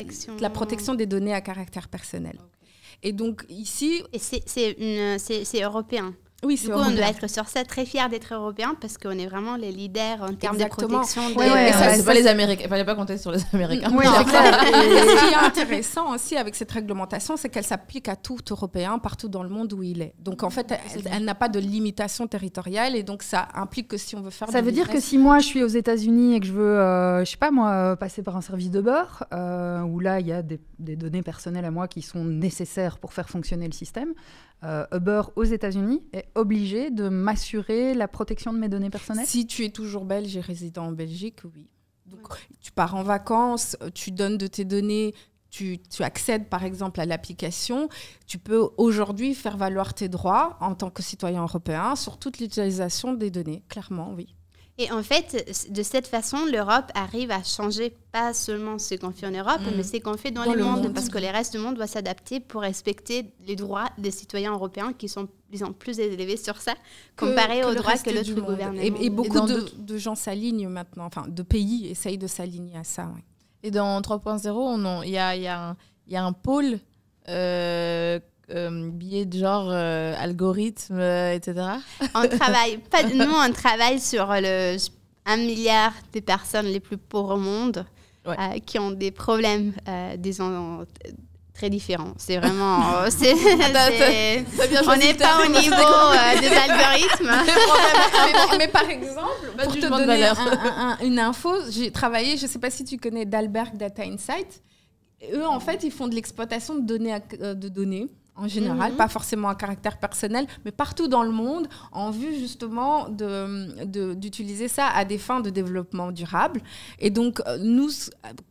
protection. des données à caractère personnel. Et donc ici... Et c'est européen oui, c'est coup, on doit être sur ça très fiers d'être européen parce qu'on est vraiment les leaders en termes de protection. Des... c'est pas les Américains. Il fallait pas compter sur les Américains. Mm, *laughs* ce qui est intéressant aussi avec cette réglementation, c'est qu'elle s'applique à tout Européen partout dans le monde où il est. Donc en fait, elle, n'a pas de limitation territoriale et donc ça implique que si on veut faire. Ça veut dire que si moi je suis aux États-Unis et que je veux, je euh, je sais pas moi, passer par un service de bord euh, où là il y a des, données personnelles à moi qui sont nécessaires pour faire fonctionner le système, euh, Uber aux États-Unis est obligé de m'assurer la protection de mes données personnelles Si tu es toujours belge et résident en Belgique, oui. Donc, tu pars en vacances, tu donnes de tes données, tu accèdes par exemple à l'application, tu peux aujourd'hui faire valoir tes droits en tant que citoyen européen sur toute l'utilisation des données, clairement, oui. Et en fait, de cette façon, l'Europe arrive à changer pas seulement ce qu'on fait en Europe, mm. mais ce qu'on fait dans, le monde, parce que le reste du monde doit s'adapter pour respecter les droits des citoyens européens qui sont disons, plus élevés sur ça, comparé aux droits que l'autre gouvernement. Et, beaucoup de, gens s'alignent maintenant, enfin, de pays essayent de s'aligner à ça. Et dans 3.0, il y a, un pôle euh, euh, biais de genre, algorithmes, euh, algorithme, euh, etc. On travaille, *laughs* pas, nous, on travaille sur le, un milliard des personnes les plus pauvres au monde euh, qui ont des problèmes, très différents C'est vraiment. *laughs* on n'est pas au niveau *laughs* des algorithmes. mais, par exemple, pour te donner une info, j'ai travaillé, je ne sais pas si tu connais Dalberg Data Insight. Eux, en fait, ils font de l'exploitation de données, de données en général, mhm. pas forcément à caractère personnel, mais partout dans le monde, en vue justement d'utiliser de, d'utiliser ça à des fins de développement durable. Et donc, euh, nous,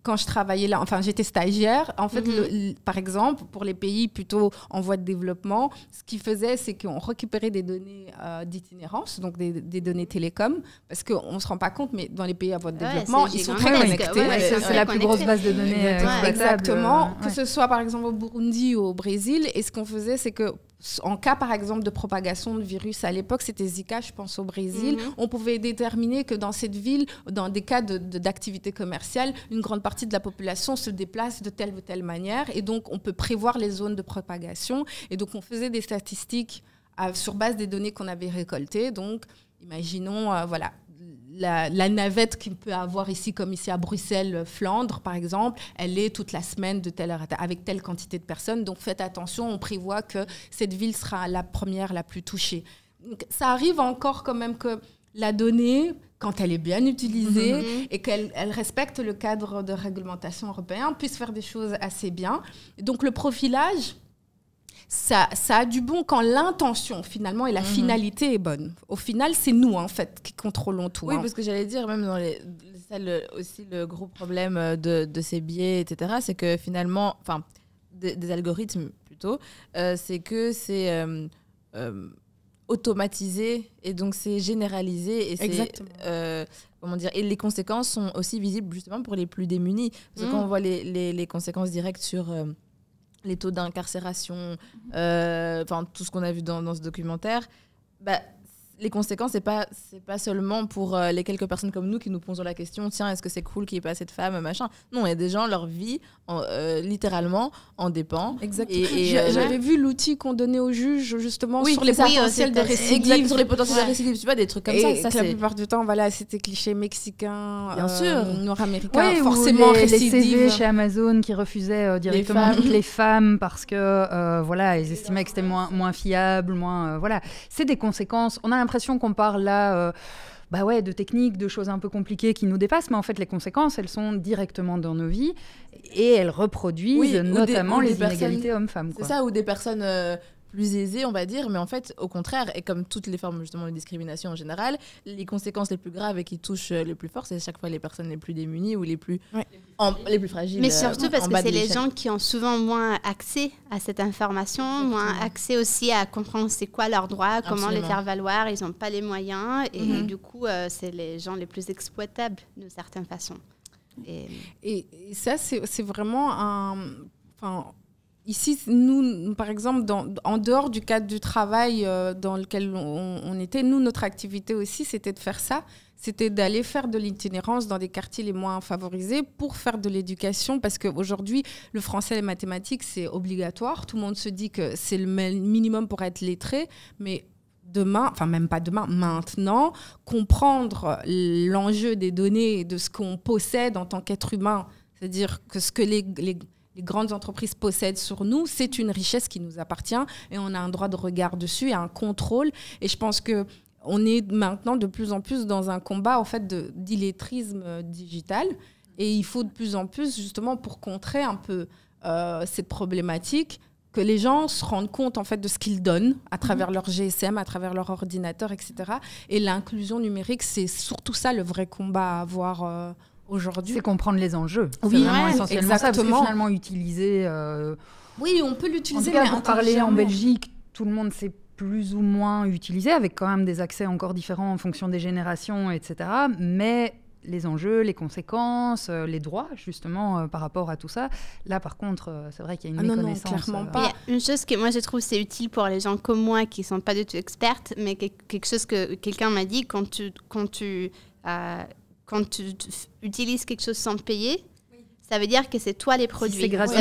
quand je travaillais là, enfin, j'étais stagiaire, en fait, mhm. par exemple, pour les pays plutôt en voie de développement, ce qu'ils faisaient, c'est qu'on récupérait des données euh, d'itinérance, donc des, données télécom, parce qu'on ne se rend pas compte, mais dans les pays à voie de développement, ils sont très connectés. c'est la plus grosse base de données. Euh, exactement. Que ce soit, par exemple, au Burundi ou au Brésil, est-ce qu'on faisait, c'est que en cas par exemple de propagation de virus à l'époque, c'était Zika, je pense au Brésil, mhm. on pouvait déterminer que dans cette ville, dans des cas d'activité de, commerciale, une grande partie de la population se déplace de telle ou telle manière et donc on peut prévoir les zones de propagation et donc on faisait des statistiques sur base des données qu'on avait récoltées. Donc imaginons, euh, voilà, la, navette qu'il peut avoir ici, comme ici à Bruxelles, Flandre, par exemple, elle est toute la semaine de telle heure avec telle quantité de personnes. Donc faites attention, on prévoit que cette ville sera la première, la plus touchée. ça arrive encore quand même que la donnée, quand elle est bien utilisée mhm. et qu'elle respecte le cadre de réglementation européen, puisse faire des choses assez bien. Donc le profilage, ça, ça a du bon quand l'intention finalement et la mhm. finalité est bonne. Au final, c'est nous en fait qui contrôlons tout. Oui, hein. parce que j'allais dire, même dans les, ça le, aussi le gros problème euh, de, de ces biais, etc., c'est que finalement, enfin, des, algorithmes plutôt, euh, c'est que c'est euh, automatisé et donc c'est généralisé et c'est comment dire, et les conséquences sont aussi visibles justement pour les plus démunis. Parce que mhm. quand on voit les, les, les conséquences directes sur les taux d'incarcération, euh, enfin tout ce qu'on a vu dans, ce documentaire, bah, les conséquences, c'est pas, c'est pas seulement pour euh, les quelques personnes comme nous qui nous posons la question, tiens, est-ce que c'est cool qu'il n'y ait pas assez de femmes, machin. Non, il y a des gens, leur vie, euh, littéralement, en dépend. Exactement. Et, euh, J'avais vu l'outil qu'on donnait aux juges, justement, sur, les potentiels de récidive. sur les potentiels de récidive, tu pas, des trucs comme ça. ça la plupart du temps, voilà, c'était cliché mexicain, bien sûr, nord-américain, forcément récidive. Les chez Amazon qui refusaient directement les femmes. les femmes parce que, voilà, ils estimaient que c'était moins, moins fiable, moins. voilà. C'est des conséquences. On a l'impression qu'on parle là. Euh, bah ouais, de techniques, de choses un peu compliquées qui nous dépassent, mais en fait les conséquences, elles sont directement dans nos vies et elles reproduisent notamment les inégalités hommes-femmes. C'est ça, ou des personnes euh, plus on va dire, mais en fait, au contraire, et comme toutes les formes justement de discrimination en général, les conséquences les plus graves et qui touchent euh, les plus fort c'est à chaque fois les personnes les plus démunies ou les plus, les plus fragiles. Mais surtout euh, parce que c'est les gens qui ont souvent moins accès à cette information, moins accès aussi à comprendre c'est quoi leurs droits, comment les faire valoir, ils n'ont pas les moyens, et mhm. du coup, euh, c'est les gens les plus exploitables d'une certaine façon. Et, ça, c'est vraiment un ici, nous, par exemple, en dehors du cadre du travail euh, dans lequel on, était, nous, notre activité aussi, c'était de faire ça. C'était d'aller faire de l'itinérance dans des quartiers les moins favorisés pour faire de l'éducation, parce qu'aujourd'hui, le français et les mathématiques, c'est obligatoire. Tout le monde se dit que c'est le minimum pour être lettré, mais demain, enfin même pas demain, maintenant, comprendre l'enjeu des données, de ce qu'on possède en tant qu'être humain, c'est-à-dire que ce que les les grandes entreprises possèdent sur nous, c'est une richesse qui nous appartient et on a un droit de regard dessus et un contrôle. Et je pense que on est maintenant de plus en plus dans un combat en fait d'illettrisme euh, digital et il faut de plus en plus justement pour contrer un peu euh, cette problématique que les gens se rendent compte en fait de ce qu'ils donnent à travers mmh. leur GSM, à travers leur ordinateur, etc. Et l'inclusion numérique, c'est surtout ça le vrai combat à avoir. Euh, aujourd'hui. C'est comprendre les enjeux. c'est vraiment essentiellement ça. finalement, utiliser. Euh, oui, on peut l'utiliser. En tout cas, pour parler en Belgique, tout le monde s'est plus ou moins utilisé, avec quand même des accès encore différents en fonction des générations, etc. Mais les enjeux, les conséquences, euh, les droits justement euh, par rapport à tout ça. Là, par contre, c'est vrai qu'il y a une ah méconnaissance. Non, clairement pas. Une chose que moi je trouve c'est utile pour les gens comme moi qui sont pas du tout expertes, mais quelque chose que quelqu'un m'a dit quand tu quand tu quand tu, utilises quelque chose sans payer, ça veut dire que c'est toi les produits. C'est gratuit,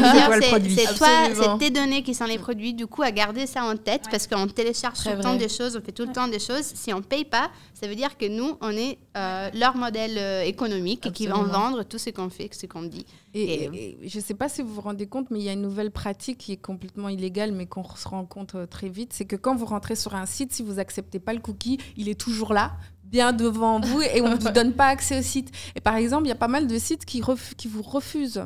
c'est toi, c'est tes données qui sont les produits. Du coup, à garder ça en tête parce qu'on télécharge tout le temps des choses, on fait tout le temps des choses. Si on paye pas, ça veut dire que nous, on est euh, leur modèle euh, économique et qui va vendre tout ce qu'on fait, ce qu'on dit. Et, euh, je ne sais pas si vous vous rendez compte, mais il y a une nouvelle pratique qui est complètement illégale, mais qu'on se rend compte très vite, c'est que quand vous rentrez sur un site, si vous acceptez pas le cookie, il est toujours là, bien devant vous et on ne vous *laughs* donne pas accès au site. Et par exemple, il y a pas mal de sites qui, qui vous refusent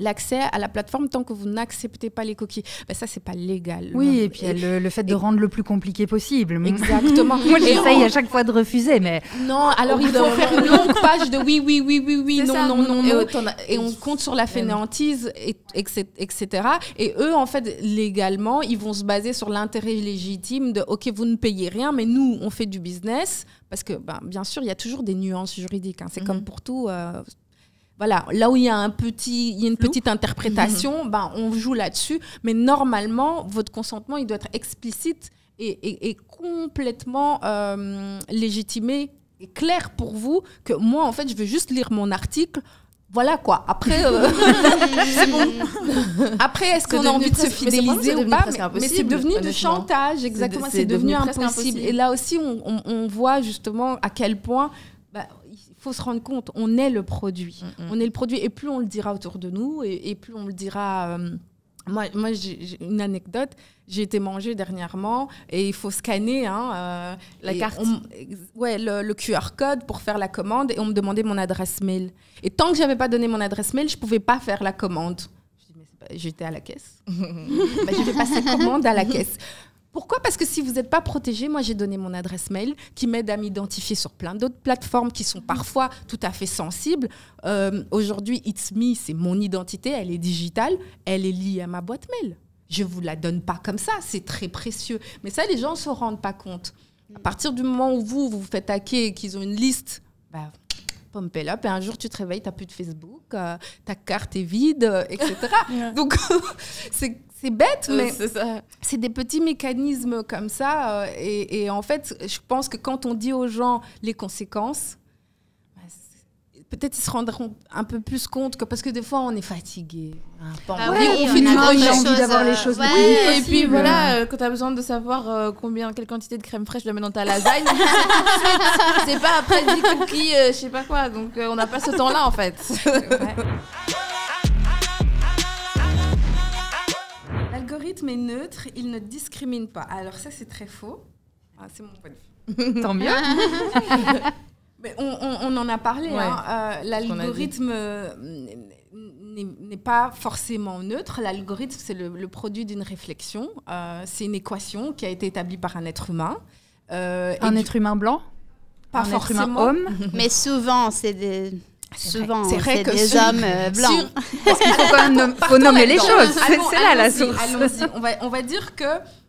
l'accès à la plateforme tant que vous n'acceptez pas les cookies. Ben ça, c'est pas légal. Oui, et puis le, fait de rendre le plus compliqué possible. *laughs* Exactement. Moi, j'essaye à chaque fois de refuser, mais... Non, alors il faut faire une longue page de oui, oui, oui, oui, oui, non, non, non, euh, Et, on compte sur la fainéantise, et, etc. Et eux, en fait, légalement, ils vont se baser sur l'intérêt légitime de, OK, vous ne payez rien, mais nous, on fait du business. Parce que, ben, bien sûr, il y a toujours des nuances juridiques. Hein. C'est mm-hmm. comme pour tout... Euh, voilà, là où il y a un petit, il y a une petite interprétation, mhm. ben, on joue là-dessus. Mais normalement, votre consentement, il doit être explicite et, complètement euh, légitimé et clair pour vous que moi, en fait, je veux juste lire mon article. Voilà quoi. Après, euh, *laughs* Après, est-ce qu'on a envie de se fidéliser ou pas Mais c'est devenu du chantage, exactement. C'est devenu, impossible. Et là aussi, on, on voit justement à quel point faut se rendre compte, on est le produit. Mm, mm. On est le produit. Et plus on le dira autour de nous, et, plus on le dira. Euh, moi, moi j'ai une anecdote. J'ai été mangée dernièrement et il faut scanner hein, euh, la carte. le, QR code pour faire la commande et on me demandait mon adresse mail. Et tant que j'avais pas donné mon adresse mail, je pouvais pas faire la commande. J'étais à la caisse. *laughs* Bah, je vais passer commande à la caisse. Pourquoi Parce que si vous n'êtes pas protégé, moi j'ai donné mon adresse mail qui m'aide à m'identifier sur plein d'autres plateformes qui sont parfois tout à fait sensibles. Euh, aujourd'hui, It's Me, c'est mon identité, elle est digitale, elle est liée à ma boîte mail. Je ne vous la donne pas comme ça, c'est très précieux. Mais ça, les gens ne se rendent pas compte. À partir du moment où vous vous, faites hacker et qu'ils ont une liste, bah, pompez up, et un jour tu te réveilles, tu n'as plus de Facebook, euh, ta carte est vide, euh, etc. *laughs* Donc, *laughs* c'est c'est bête, mais c'est des petits mécanismes comme ça. Euh, et, en fait, je pense que quand on dit aux gens les conséquences, bah, peut-être ils se rendront un peu plus compte que parce que des fois on est fatigué. Hein, ah on, fait envie les choses Et puis voilà, euh, quand tu as besoin de savoir euh, combien, quelle quantité de crème fraîche de mets dans ta lasagne, *laughs* c'est pas après je sais pas quoi. Donc on n'a pas ce temps-là en fait. *laughs* l'algorithme est neutre, il ne discrimine pas. Alors ça, c'est très faux. Ah, c'est mon point de vue. *laughs* Tant mieux. *laughs* on, en a parlé. Hein. Euh, l'algorithme n'est pas forcément neutre. L'algorithme, c'est le, produit d'une réflexion. Euh, c'est une équation qui a été établie par un être humain. Euh, un être humain blanc Pas un forcément. Être humain homme Mais souvent, c'est des c'est vrai que des hommes blancs. faut nommer les choses. C'est là la source. *laughs* On va, dire que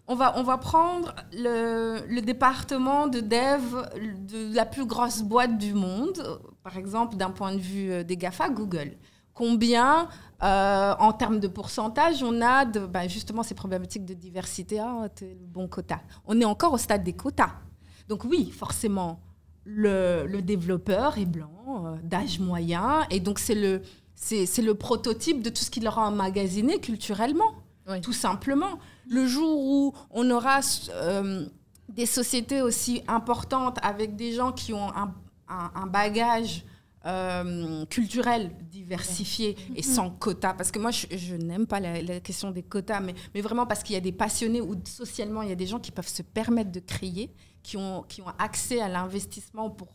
on va, prendre le, département de dev de la plus grosse boîte du monde, par exemple d'un point de vue euh, des GAFA, Google. Combien, euh, en termes de pourcentage, on a de, bah, justement ces problématiques de diversité, c'est hein, le bon quota. On est encore au stade des quotas. Donc oui, forcément, le, développeur est blanc, euh, d'âge mm. moyen, et donc c'est le, prototype de tout ce qu'il aura emmagasiné culturellement, tout simplement. Le jour où on aura euh, des sociétés aussi importantes avec des gens qui ont un, bagage euh, culturel diversifié et sans quotas, parce que moi je, n'aime pas la, question des quotas, mais, mais vraiment parce qu'il y a des passionnés ou socialement il y a des gens qui peuvent se permettre de créer qui ont, qui ont accès à l'investissement pour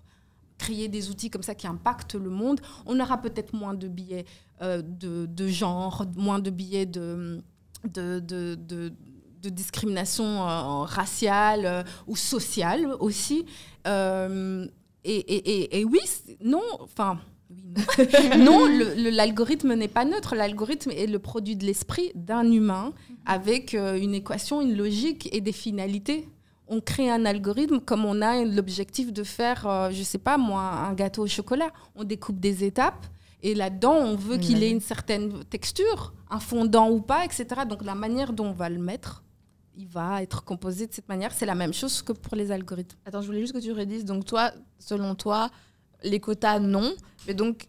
créer des outils comme ça qui impactent le monde, on aura peut-être moins de billets euh, de, de, genre, moins de billets de, de, de discrimination euh, raciale euh, ou sociale aussi. et, et, et, oui, non, enfin, non, *laughs* l'algorithme n'est pas neutre. L'algorithme est le produit de l'esprit d'un humain mhm. avec une équation, une logique et des finalités on crée un algorithme comme on a l'objectif de faire, je euh, je sais pas moi, un gâteau au chocolat. On découpe des étapes et là-dedans, on veut qu'il ait une certaine texture, un fondant ou pas, etc. Donc la manière dont on va le mettre, il va être composé de cette manière. C'est la même chose que pour les algorithmes. Attends, je voulais juste que tu redises. Donc toi, selon toi, les quotas non, mais donc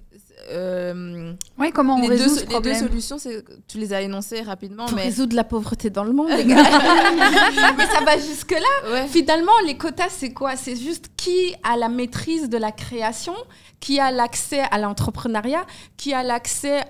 euh, ouais, comment on les résout deux, deux solutions, tu les as énoncées rapidement. Pour résoudre la pauvreté dans le monde, *laughs* *laughs* mais ça va jusque-là. Finalement, les quotas, c'est quoi C'est juste qui a la maîtrise de la création, qui a l'accès à l'entrepreneuriat, qui a l'accès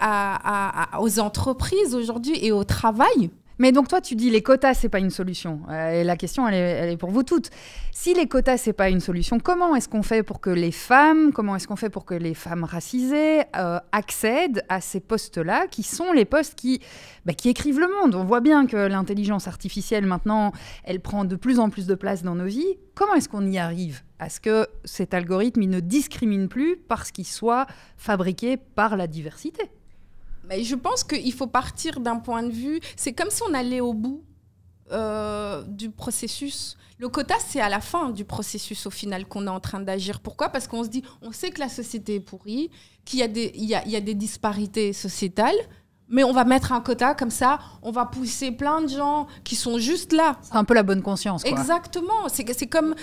aux entreprises aujourd'hui et au travail. Mais donc toi, tu dis les quotas, c'est pas une solution. Euh, et la question, elle est, pour vous toutes. Si les quotas, c'est pas une solution, comment est-ce qu'on fait pour que les femmes, comment est-ce qu'on fait pour que les femmes racisées euh, accèdent à ces postes-là, qui sont les postes qui, bah, qui écrivent le monde On voit bien que l'intelligence artificielle, maintenant, elle prend de plus en plus de place dans nos vies. Comment est-ce qu'on y arrive à ce que cet algorithme ne discrimine plus parce qu'il soit fabriqué par la diversité mais je pense qu'il faut partir d'un point de vue. C'est comme si on allait au bout euh, du processus. Le quota, c'est à la fin du processus au final qu'on est en train d'agir. Pourquoi Parce qu'on se dit, on sait que la société est pourrie, qu'il y, a des, y a des disparités sociétales, mais on va mettre un quota comme ça, on va pousser plein de gens qui sont juste là. C'est un peu la bonne conscience. Quoi. Exactement. C'est comme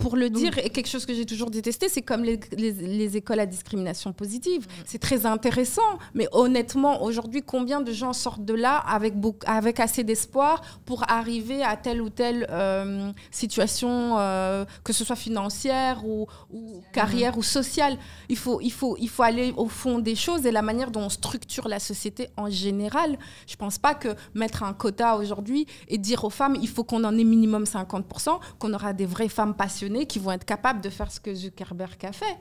pour le dire, et quelque chose que j'ai toujours détesté, c'est comme les, écoles à discrimination positive. Mm. C'est très intéressant, mais honnêtement, aujourd'hui, combien de gens sortent de là avec, avec assez d'espoir pour arriver à telle ou telle euh, situation, euh, que ce soit financière ou, ou carrière ou sociale il faut, il, faut, il faut aller au fond des choses et la manière dont on structure la société en général. Je ne pense pas que mettre un quota aujourd'hui et dire aux femmes, il faut qu'on en ait minimum 50%, qu'on aura des vraies femmes passionnées qui vont être capables de faire ce que Zuckerberg a fait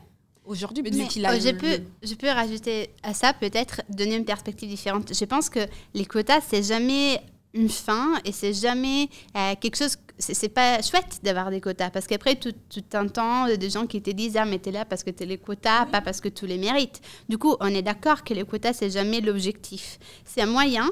aujourd'hui, mais, mais a. Oh, je, peux, je peux rajouter à ça peut-être donner une perspective différente. Je pense que les quotas, c'est jamais une fin et c'est jamais euh, quelque chose c'est pas chouette d'avoir des quotas parce qu'après tout, tout un temps des gens qui te disent ah mais t'es là parce que t'es les quotas pas parce que tu les mérites du coup on est d'accord que les quotas c'est jamais l'objectif c'est un moyen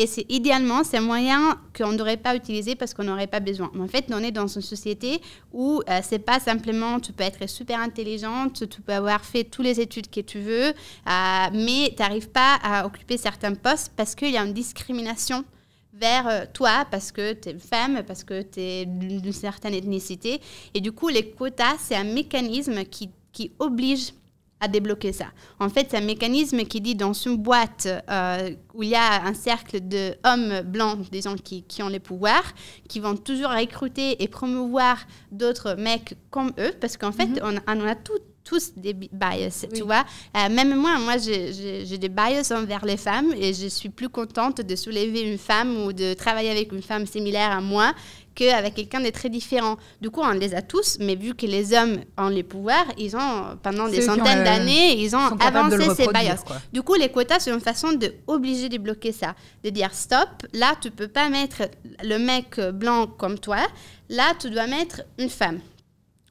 et c'est idéalement, c'est un moyen qu'on ne devrait pas utiliser parce qu'on n'aurait pas besoin. en fait, on est dans une société où ce euh, c'est pas simplement tu peux être super intelligente, tu peux avoir fait toutes les études que tu veux, euh, mais tu n'arrives pas à occuper certains postes parce qu'il y a une discrimination vers euh, toi parce que tu es femme, parce que tu es d'une certaine ethnicité. Et du coup, les quotas, c'est un mécanisme qui, qui oblige à débloquer ça. En fait, c'est un mécanisme qui dit dans une boîte euh, où il y a un cercle de hommes blancs, disons, qui, qui ont les pouvoirs, qui vont toujours recruter et promouvoir d'autres mecs comme eux, parce qu'en fait, mhm. on, on, a tout tous des bias, tu vois. Euh, même moi, moi, j'ai des bias envers les femmes et je suis plus contente de soulever une femme ou de travailler avec une femme similaire à moi qu'avec quelqu'un de très différent. Du coup, on les a tous, mais vu que les hommes ont les pouvoirs, ils ont, pendant des centaines d'années, ils ont avancé ces bias. Du coup, les quotas, c'est une façon d'obliger de, de bloquer ça, de dire stop, là, tu peux pas mettre le mec blanc comme toi, là, tu dois mettre une femme.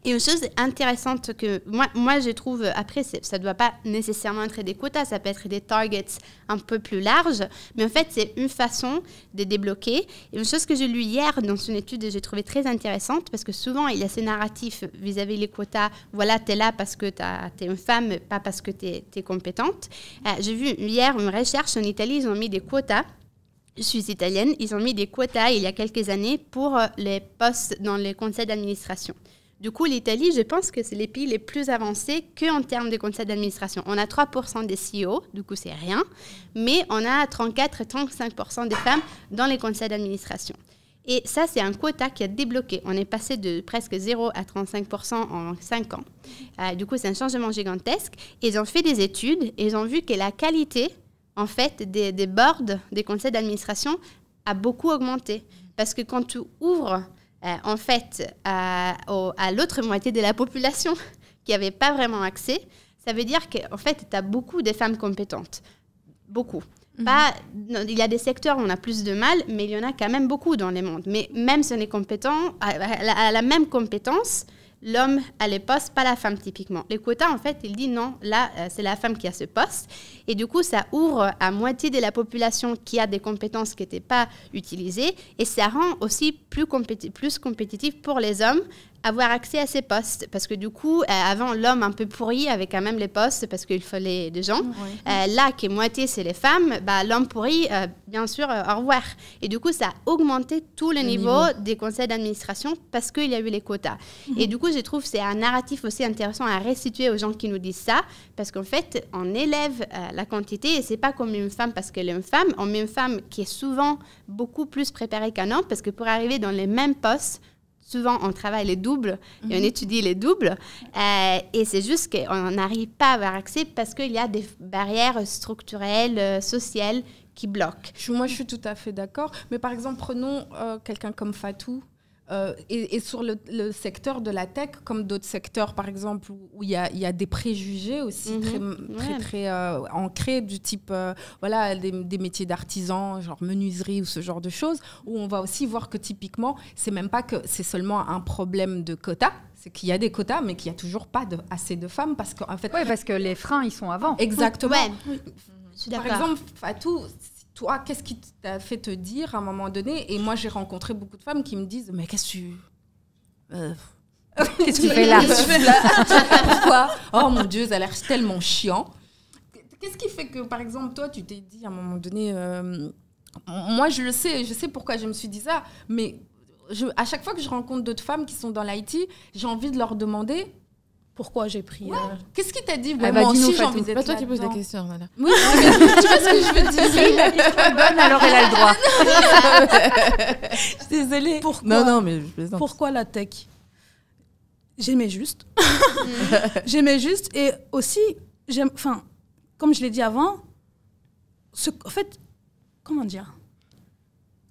Et une chose intéressante que moi, je trouve, après, ça ne doit pas nécessairement être des quotas, ça peut être des targets un peu plus larges, mais en fait, c'est une façon de débloquer. Et une chose que j'ai lue hier dans une étude que j'ai trouvé très intéressante, parce que souvent, il y a ces narratifs vis-à-vis des quotas, voilà, tu es là parce que tu es une femme, pas parce que tu es, compétente. Euh, j'ai vu hier une recherche en Italie, ils ont mis des quotas je suis italienne, ils ont mis des quotas il y a quelques années pour euh, les postes dans les conseils d'administration. Du coup, l'Italie, je pense que c'est les pays les plus avancés qu'en termes de conseils d'administration. On a 3% des CEO, du coup, c'est rien, mais on a 34-35% des femmes dans les conseils d'administration. Et ça, c'est un quota qui a débloqué. On est passé de presque 0 à 35% en 5 ans. Euh, du coup, c'est un changement gigantesque. Ils ont fait des études et ils ont vu que la qualité, en fait, des, des boards, des conseils d'administration a beaucoup augmenté. Parce que quand tu ouvres euh, en fait euh, à, l'autre moitié de la population *laughs* qui n'avait pas vraiment accès, ça veut dire qu'en fait, tu as beaucoup de femmes compétentes. Beaucoup. Mhm. il y a des secteurs où on a plus de mal, mais il y en a quand même beaucoup dans les mondes. Mais même si on est compétent, à la même compétence, l'homme a les postes, pas la femme typiquement. Les quotas, en fait, il dit non, là, euh, c'est la femme qui a ce poste. Et du coup, ça ouvre à moitié de la population qui a des compétences qui n'étaient pas utilisées. Et ça rend aussi plus, plus compétitif pour les hommes avoir accès à ces postes. Parce que du coup, euh, avant, l'homme un peu pourri avait quand même les postes parce qu'il fallait des gens. Euh, là, qui est moitié, c'est les femmes, bah, l'homme pourri, euh, bien sûr, au revoir. Et du coup, ça a augmenté tout le niveaux niveau. des conseils d'administration parce qu'il y a eu les quotas. Mhm. Et du coup, je trouve que c'est un narratif aussi intéressant à restituer aux gens qui nous disent ça parce qu'en fait, on élève la quantité et c'est pas comme une femme parce qu'elle est une femme. On met une femme qui est souvent beaucoup plus préparée qu'un homme parce que pour arriver dans les mêmes postes, souvent on travaille les doubles et on mhm. étudie les doubles. Euh, et c'est juste qu'on n'arrive pas à avoir accès parce qu'il y a des barrières structurelles, euh, sociales qui bloquent. moi, je suis tout à fait d'accord. Mais par exemple, prenons euh, quelqu'un comme Fatou, euh, et, sur le, secteur de la tech, comme d'autres secteurs, par exemple, où il y a, des préjugés aussi mhm. très, euh, ancrés, du type euh, voilà, des, métiers d'artisan, genre menuiserie ou ce genre de choses, où on va aussi voir que typiquement, c'est même pas que c'est seulement un problème de quota, c'est qu'il y a des quotas, mais qu'il n'y a toujours pas de, assez de femmes. Parce qu'en fait. Oui, parce que les freins, ils sont avant. Exactement. Par exemple, Fatou, toi, qu'est-ce qui t'a fait te dire à un moment donné Et moi, j'ai rencontré beaucoup de femmes qui me disent Mais qu'est-ce que tu. Euh, *laughs* *laughs* qu'est-ce que tu fais là, Oh mon Dieu, ça a l'air tellement chiant. Qu'est-ce qui fait que, par exemple, toi, tu t'es dit à un moment donné euh, Moi, je le sais, je sais pourquoi je me suis dit ça, mais je, à chaque fois que je rencontre d'autres femmes qui sont dans l'IT, j'ai envie de leur demander pourquoi j'ai pris. Euh, Qu'est-ce qui t'a dit bon, ah bah, Moi j'ai envie pas toi qui poses la question, Nala. Oui, *laughs* tu vois ce que je veux dire C'est la bonne, alors elle a le droit. je suis *laughs* désolée. Pourquoi, non, non, mais Pourquoi la tech J'aimais juste. *laughs* J'aimais juste. Et aussi, j'aime. Enfin, comme je l'ai dit avant, ce, en fait, comment dire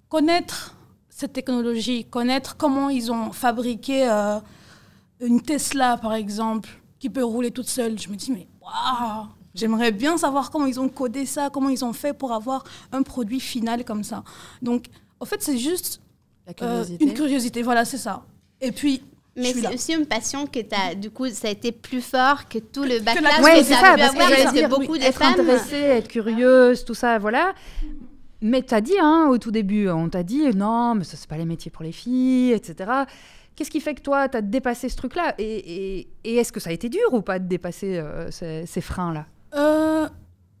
Connaître cette technologie, connaître comment ils ont fabriqué. Euh, une Tesla, par exemple, qui peut rouler toute seule, je me dis, mais waouh J'aimerais bien savoir comment ils ont codé ça, comment ils ont fait pour avoir un produit final comme ça. Donc, en fait, c'est juste euh, une curiosité. Voilà, c'est ça. Et puis, mais c'est aussi une passion que tu as, du coup, ça a été plus fort que tout le backlash que, tu as parce que beaucoup de femmes... être curieuse, tout ça, voilà. Mais tu as dit, hein, au tout début, hein, on t'a dit, non, mais ce n'est pas les métiers pour les filles, etc. Qu'est-ce qui fait que toi, tu as dépassé ce truc-là Et, est-ce que ça a été dur ou pas de dépasser euh, ces, freins-là euh,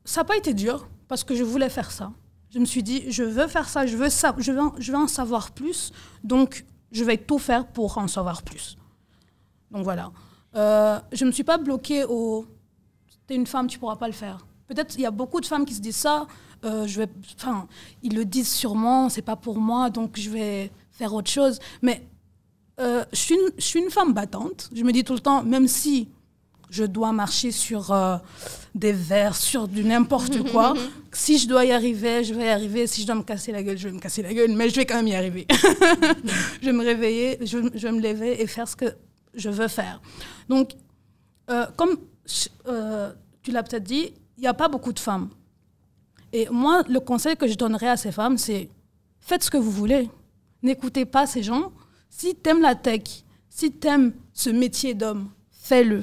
Ça n'a pas été dur parce que je voulais faire ça. Je me suis dit, je veux faire ça, je veux, ça, je veux, je en savoir plus, donc je vais tout faire pour en savoir plus. Donc voilà. Euh, je ne me suis pas bloquée au t'es une femme, tu ne pourras pas le faire. Peut-être il y a beaucoup de femmes qui se disent ça. je vais, enfin, ils le disent sûrement, c'est pas pour moi, donc je vais faire autre chose. Mais euh, je, suis une, femme battante. Je me dis tout le temps, même si je dois marcher sur euh, des verres, sur du n'importe *laughs* quoi, si je dois y arriver, je vais y arriver. Si je dois me casser la gueule, je vais me casser la gueule, mais je vais quand même y arriver. *laughs* je vais me réveiller, je, vais me lever et faire ce que je veux faire. Donc, euh, comme tu l'as peut-être dit, il n'y a pas beaucoup de femmes. Et moi, le conseil que je donnerais à ces femmes, c'est faites ce que vous voulez. N'écoutez pas ces gens si t'aimes la tech, si t'aimes ce métier d'homme, fais-le.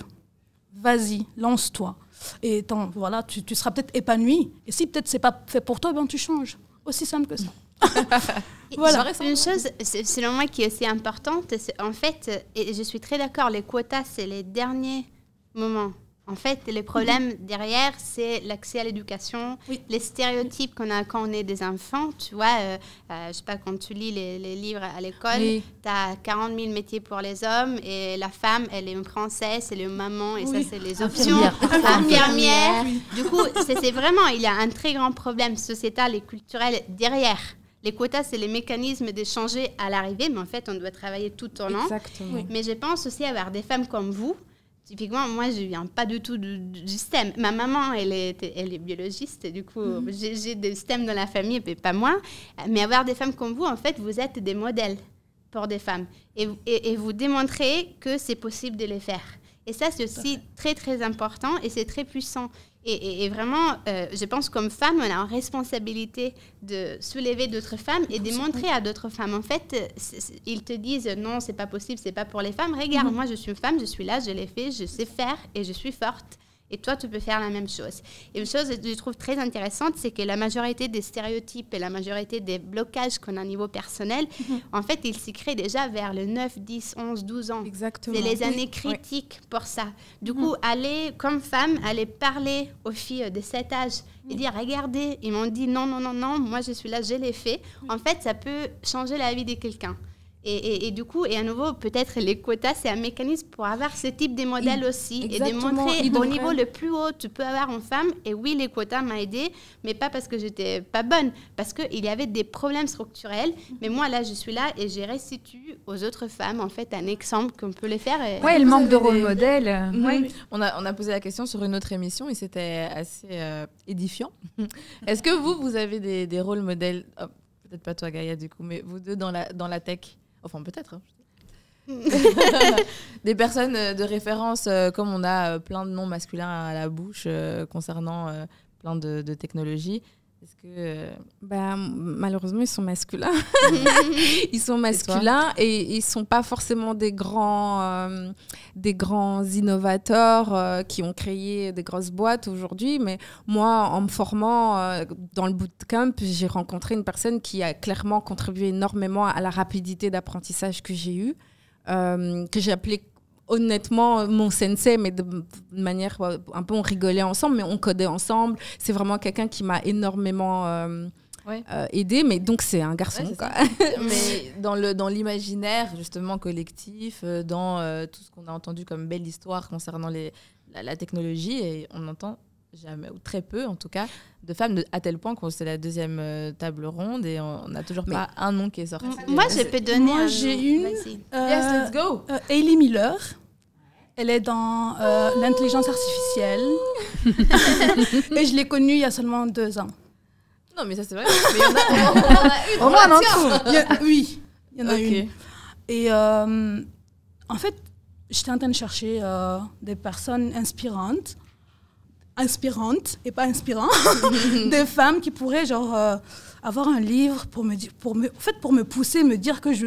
Vas-y, lance-toi. Et voilà, tu, seras peut-être épanoui. Et si peut-être c'est pas fait pour toi, ben tu changes. Aussi simple que ça. *laughs* voilà. Une chose, selon moi, qui est aussi importante, c'est en fait, et je suis très d'accord, les quotas, c'est les derniers moments en fait, le problème *laughs* derrière, c'est l'accès à l'éducation, les stéréotypes qu'on a quand on est des enfants. Tu vois, euh, euh, je sais pas, quand tu lis les, livres à l'école, tu as 40 000 métiers pour les hommes et la femme, elle est une princesse, elle est maman et ça, c'est les *laughs* options. Infirmière. Du coup, c'est vraiment, il y a un très grand problème sociétal et culturel derrière. Les quotas, c'est les mécanismes d'échanger à l'arrivée, mais en fait, on doit travailler tout au long. Exactement. Mais je pense aussi avoir des femmes comme vous Typiquement, moi, je viens pas du tout du, STEM. Ma maman, elle est, elle est biologiste, et du coup, mm. j'ai des STEM dans la famille, mais pas moi. Mais avoir des femmes comme vous, en fait, vous êtes des modèles pour des femmes. Et, et, vous démontrez que c'est possible de les faire. Et ça, c'est aussi très, très important et c'est très puissant. Et, vraiment, euh, je pense comme femme, on a une responsabilité de soulever d'autres femmes et de montrer à d'autres femmes. En fait, euh, ils te disent non, c'est pas possible, c'est pas pour les femmes. Regarde, mhm. moi je suis une femme, je suis là, je l'ai fait, je sais faire et je suis forte. Et toi, tu peux faire la même chose. Et une chose que je trouve très intéressante, c'est que la majorité des stéréotypes et la majorité des blocages qu'on a au niveau personnel, mhm. en fait, ils s'y créent déjà vers le 9, 10, 11, 12 ans. Exactement. C'est les années critiques pour ça. Du mhm. coup, aller, comme femme, aller parler aux filles de cet âge et mhm. dire regardez, ils m'ont dit non, non, non, non, moi je suis là, je les faits. En fait, ça peut changer la vie de quelqu'un. Et, du coup, et à nouveau, peut-être les quotas, c'est un mécanisme pour avoir ce type de modèle aussi et de montrer au niveau le plus haut tu peux avoir en femme. Et oui, les quotas m'ont aidé, mais pas parce que j'étais pas bonne, parce qu'il y avait des problèmes structurels. Mhm. Mais moi, là, je suis là et j'ai restitué aux autres femmes, en fait, un exemple qu'on peut les faire. Oui, ouais, le manque de rôle modèle. On, a, on a posé la question sur une autre émission et c'était assez euh, édifiant. *laughs* Est-ce que vous, vous avez des, rôles modèles oh, Peut-être pas toi, Gaïa, du coup, mais vous deux dans la, dans la tech Enfin, peut-être. Hein. *laughs* des personnes euh, de référence, euh, comme on a euh, plein de noms masculins à la bouche concernant plein de, de, technologies, parce que euh, bah, malheureusement, ils sont masculins. *laughs* ils sont masculins et ils sont pas forcément des grands, euh, des grands innovateurs euh, qui ont créé des grosses boîtes aujourd'hui. Mais moi, en me formant dans le bootcamp, j'ai rencontré une personne qui a clairement contribué énormément à la rapidité d'apprentissage que j'ai eue, que j'ai appelée honnêtement, mon sensei, mais de manière euh, un peu, on rigolait ensemble, mais on codait ensemble. C'est vraiment quelqu'un qui m'a énormément euh, euh, aidé, mais donc c'est un garçon. *laughs* mais dans le dans l'imaginaire justement collectif, dans tout ce qu'on a entendu comme belle histoire concernant les la technologie, et on entend jamais, ou très peu en tout cas, de femmes, à tel point qu'on c'est la deuxième euh, table ronde et on n'a toujours pas un nom qui est sorti. Moi, j'ai donner. Moi, j'ai une. Euh, yes, let's go. Euh, Miller. Elle est dans l'intelligence artificielle. *laughs* et je l'ai connue il y a seulement deux ans. Non, mais ça c'est vrai. *laughs* on, en oui, il y en a Et en fait, j'étais en train de chercher des personnes inspirantes inspirante, et pas inspirant *laughs* des femmes qui pourraient genre euh, avoir un livre pour me pour me, fait pour me pousser, me dire que je,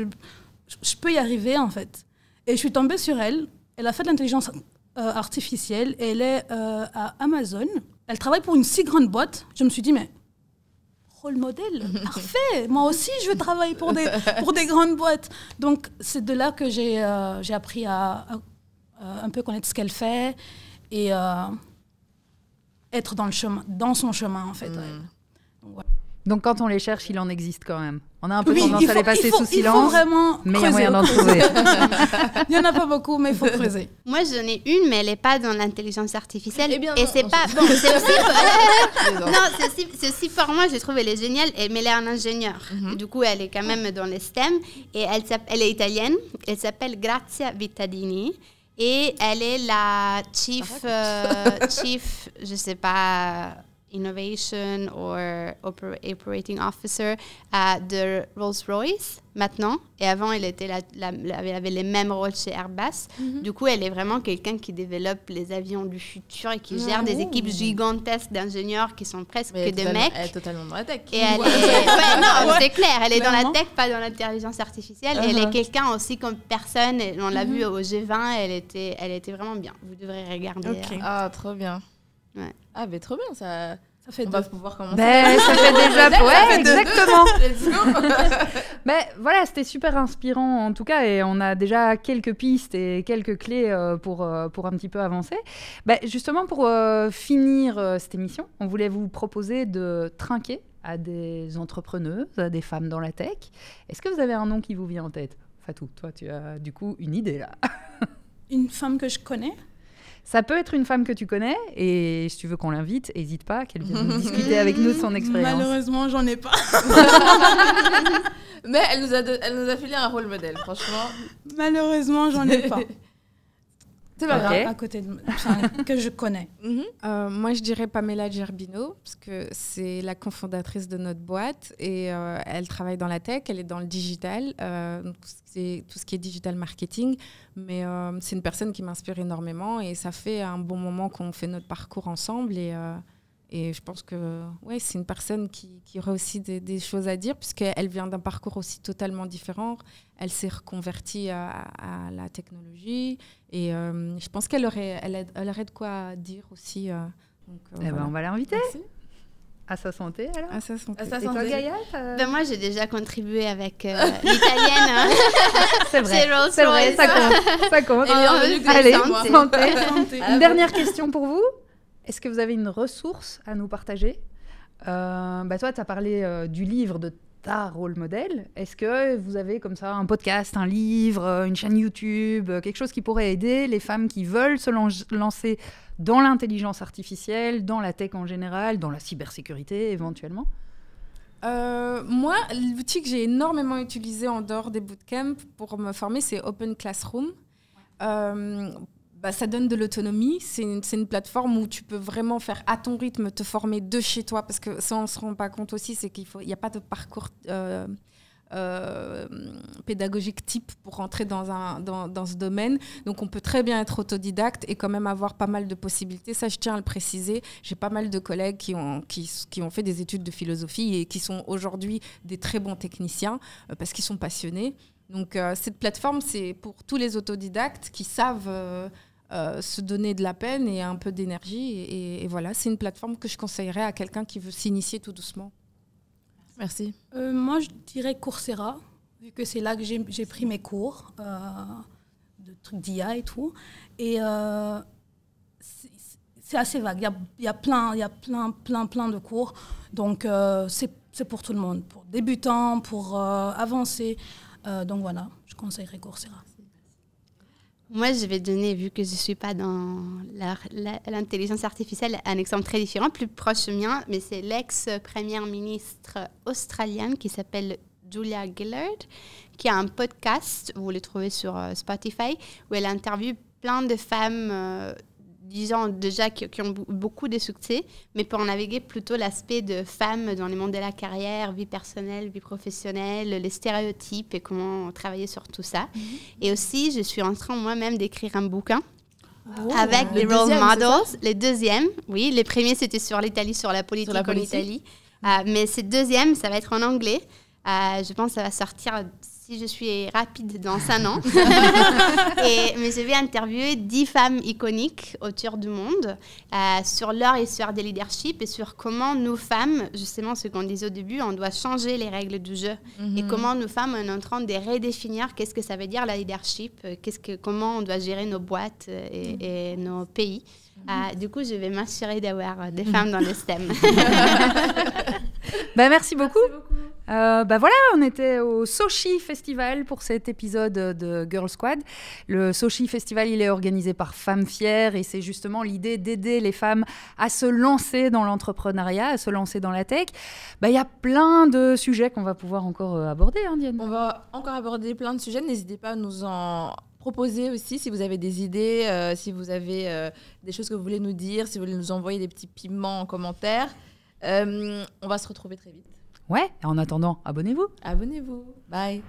je peux y arriver en fait. Et je suis tombée sur elle. Elle a fait de l'intelligence euh, artificielle elle est euh, à Amazon. Elle travaille pour une si grande boîte. Je me suis dit mais rôle modèle, *laughs* parfait. Moi aussi je veux travailler pour des pour des grandes boîtes. Donc c'est de là que j'ai j'ai appris à, à, un peu connaître ce qu'elle fait et être dans, le chemin, dans son chemin, en fait. Hmm. Donc, quand on les cherche, il en existe quand même. On a un peu tendance à les passer sous silence. Il faut vraiment mais il y a moyen d'en trouver. *laughs* il n'y en a pas beaucoup, mais il faut creuser. *laughs* Moi, j'en ai une, mais elle n'est pas dans l'intelligence artificielle. Eh et *laughs* c'est pas. c'est aussi. non, ceci, pour moi, je trouve elle est géniale. mais elle est un ingénieur. Mhm. Du coup, elle est quand même dans les STEM. Et elle, elle est italienne. Elle s'appelle Grazia Vittadini. Et elle est la chief, euh, chief, je sais pas, innovation or operating officer à de Rolls-Royce maintenant. Et avant, elle, était avait les mêmes rôles chez Airbus. Mhm. Du coup, elle est vraiment quelqu'un qui développe les avions du futur et qui ah gère des équipes gigantesques d'ingénieurs qui sont presque des mecs. Elle est totalement dans la tech. Et *laughs* non, c'est clair. Elle est dans la tech, pas dans l'intelligence artificielle. Elle est uh-huh. quelqu'un aussi comme personne. On l'a mhm. vu au G20. Elle était, elle était vraiment bien. Vous devrez regarder. Euh. Ah, trop bien. Ah, mais trop bien, ça. Ça fait On deux. va pouvoir commencer. Ben, ça fait *laughs* déjà. Ouais, exactement. *laughs* *laughs* ben, voilà, c'était super inspirant en tout cas, et on a déjà quelques pistes et quelques clés euh, pour, euh, pour un petit peu avancer. Ben, justement, pour euh, finir cette émission, on voulait vous proposer de trinquer à des entrepreneuses, à des femmes dans la tech. Est-ce que vous avez un nom qui vous vient en tête Fatou, toi, tu as du coup une idée là. une femme que je connais ça peut être une femme que tu connais, et si tu veux qu'on l'invite, n'hésite pas qu'elle vienne discuter avec nous de son expérience. Malheureusement, j'en ai pas. *laughs* Mais elle nous, a elle nous a un rôle modèle, franchement. Malheureusement, j'en ai pas. *laughs* C'est pas grave, à côté de que je connais. *laughs* Mhm. Euh, moi, je dirais Pamela Gerbino, parce que c'est la cofondatrice de notre boîte et euh, elle travaille dans la tech, elle est dans le digital, euh, c'est tout ce qui est digital marketing. Mais euh, c'est une personne qui m'inspire énormément et ça fait un bon moment qu'on fait notre parcours ensemble et et je pense que ouais, c'est une personne qui, qui aussi des, choses à dire, puisqu'elle vient d'un parcours aussi totalement différent. Elle s'est reconvertie à, la technologie. Et euh, je pense qu'elle aurait, elle, aurait de quoi dire aussi. Euh, euh, eh ben, on va l'inviter. À sa santé, alors À sa santé. À sa santé. ben, Moi, j'ai déjà contribué avec l'italienne. Hein. *laughs* c'est vrai, c'est vrai, ça compte. Ça compte. Allez, *laughs* Une dernière question pour vous est-ce que vous avez une ressource à nous partager euh, bah, Toi, tu as parlé euh, du livre de ta rôle modèle. Est-ce que vous avez comme ça un podcast, un livre, euh, une chaîne YouTube, quelque chose qui pourrait aider les femmes qui veulent se lancer dans l'intelligence artificielle, dans la tech en général, dans la cybersécurité éventuellement moi, l'outil que j'ai énormément utilisé en dehors des bootcamps pour me former, c'est Open Classroom. Bah, ça donne de l'autonomie. C'est une, plateforme où tu peux vraiment faire à ton rythme, te former de chez toi, parce que ça, on ne se rend pas compte aussi, c'est qu'il n'y a pas de parcours euh, euh, pédagogique type pour rentrer dans, un, dans, ce domaine. Donc, on peut très bien être autodidacte et quand même avoir pas mal de possibilités. Ça, je tiens à le préciser. J'ai pas mal de collègues qui ont, qui, ont fait des études de philosophie et qui sont aujourd'hui des très bons techniciens euh, parce qu'ils sont passionnés. Donc cette plateforme, c'est pour tous les autodidactes qui savent euh, se donner de la peine et un peu d'énergie. Et, voilà, c'est une plateforme que je conseillerais à quelqu'un qui veut s'initier tout doucement. Merci. Euh, moi, je dirais Coursera, vu que c'est là que j'ai pris mes cours euh, de trucs d'IA et tout. Et c'est assez vague. Il y a, plein, il y a plein, plein, plein de cours. Donc, c'est pour tout le monde, pour débutants, pour avancer. donc voilà, je conseillerais Coursera. Moi, je vais donner, vu que je ne suis pas dans l'intelligence artificielle, un exemple très différent, plus proche mien, mais c'est l'ex-première ministre australienne qui s'appelle Julia Gillard, qui a un podcast, vous le trouvez sur euh, Spotify, où elle interviewe plein de femmes. Euh, disons déjà qui, qui ont beaucoup de succès, mais pour naviguer plutôt l'aspect de femmes dans les mondes de la carrière, vie personnelle, vie professionnelle, les stéréotypes et comment travailler sur tout ça. Mm-hmm. Et aussi, je suis en train moi-même d'écrire un bouquin. Ah. avec les, models, deuxièmes, oui, les premiers c'était sur l'Italie, sur la politique, en Italie, euh, mais ces deuxième, ça va être en anglais. Euh, je pense que ça va sortir si je suis rapide dans un an. *laughs* et, mais je vais interviewer dix femmes iconiques autour du monde euh, sur leur histoire de leadership et sur comment nous femmes, justement ce qu'on disait au début, on doit changer les règles du jeu. Et mhm. comment nous femmes, on est en train de redéfinir qu'est-ce que ça veut dire la leadership, euh, qu'est-ce que, comment on doit gérer nos boîtes euh, mhm. et, nos pays. Mhm. du coup, je vais m'assurer d'avoir des femmes dans le STEM. *laughs* *laughs* Ben merci beaucoup. Merci beaucoup. Euh, bah voilà, on était au Sochi Festival pour cet épisode de Girl Squad. Le Sochi Festival, il est organisé par Femmes Fières et c'est justement l'idée d'aider les femmes à se lancer dans l'entrepreneuriat, à se lancer dans la tech. Bah, il y a plein de sujets qu'on va pouvoir encore euh, aborder, hein, Diane. On va encore aborder plein de sujets. N'hésitez pas à nous en proposer aussi si vous avez des idées, euh, si vous avez euh, des choses que vous voulez nous dire, si vous voulez nous envoyer des petits piments en commentaire. on va se retrouver très vite. Ouais, en attendant, abonnez-vous. Abonnez-vous. Bye.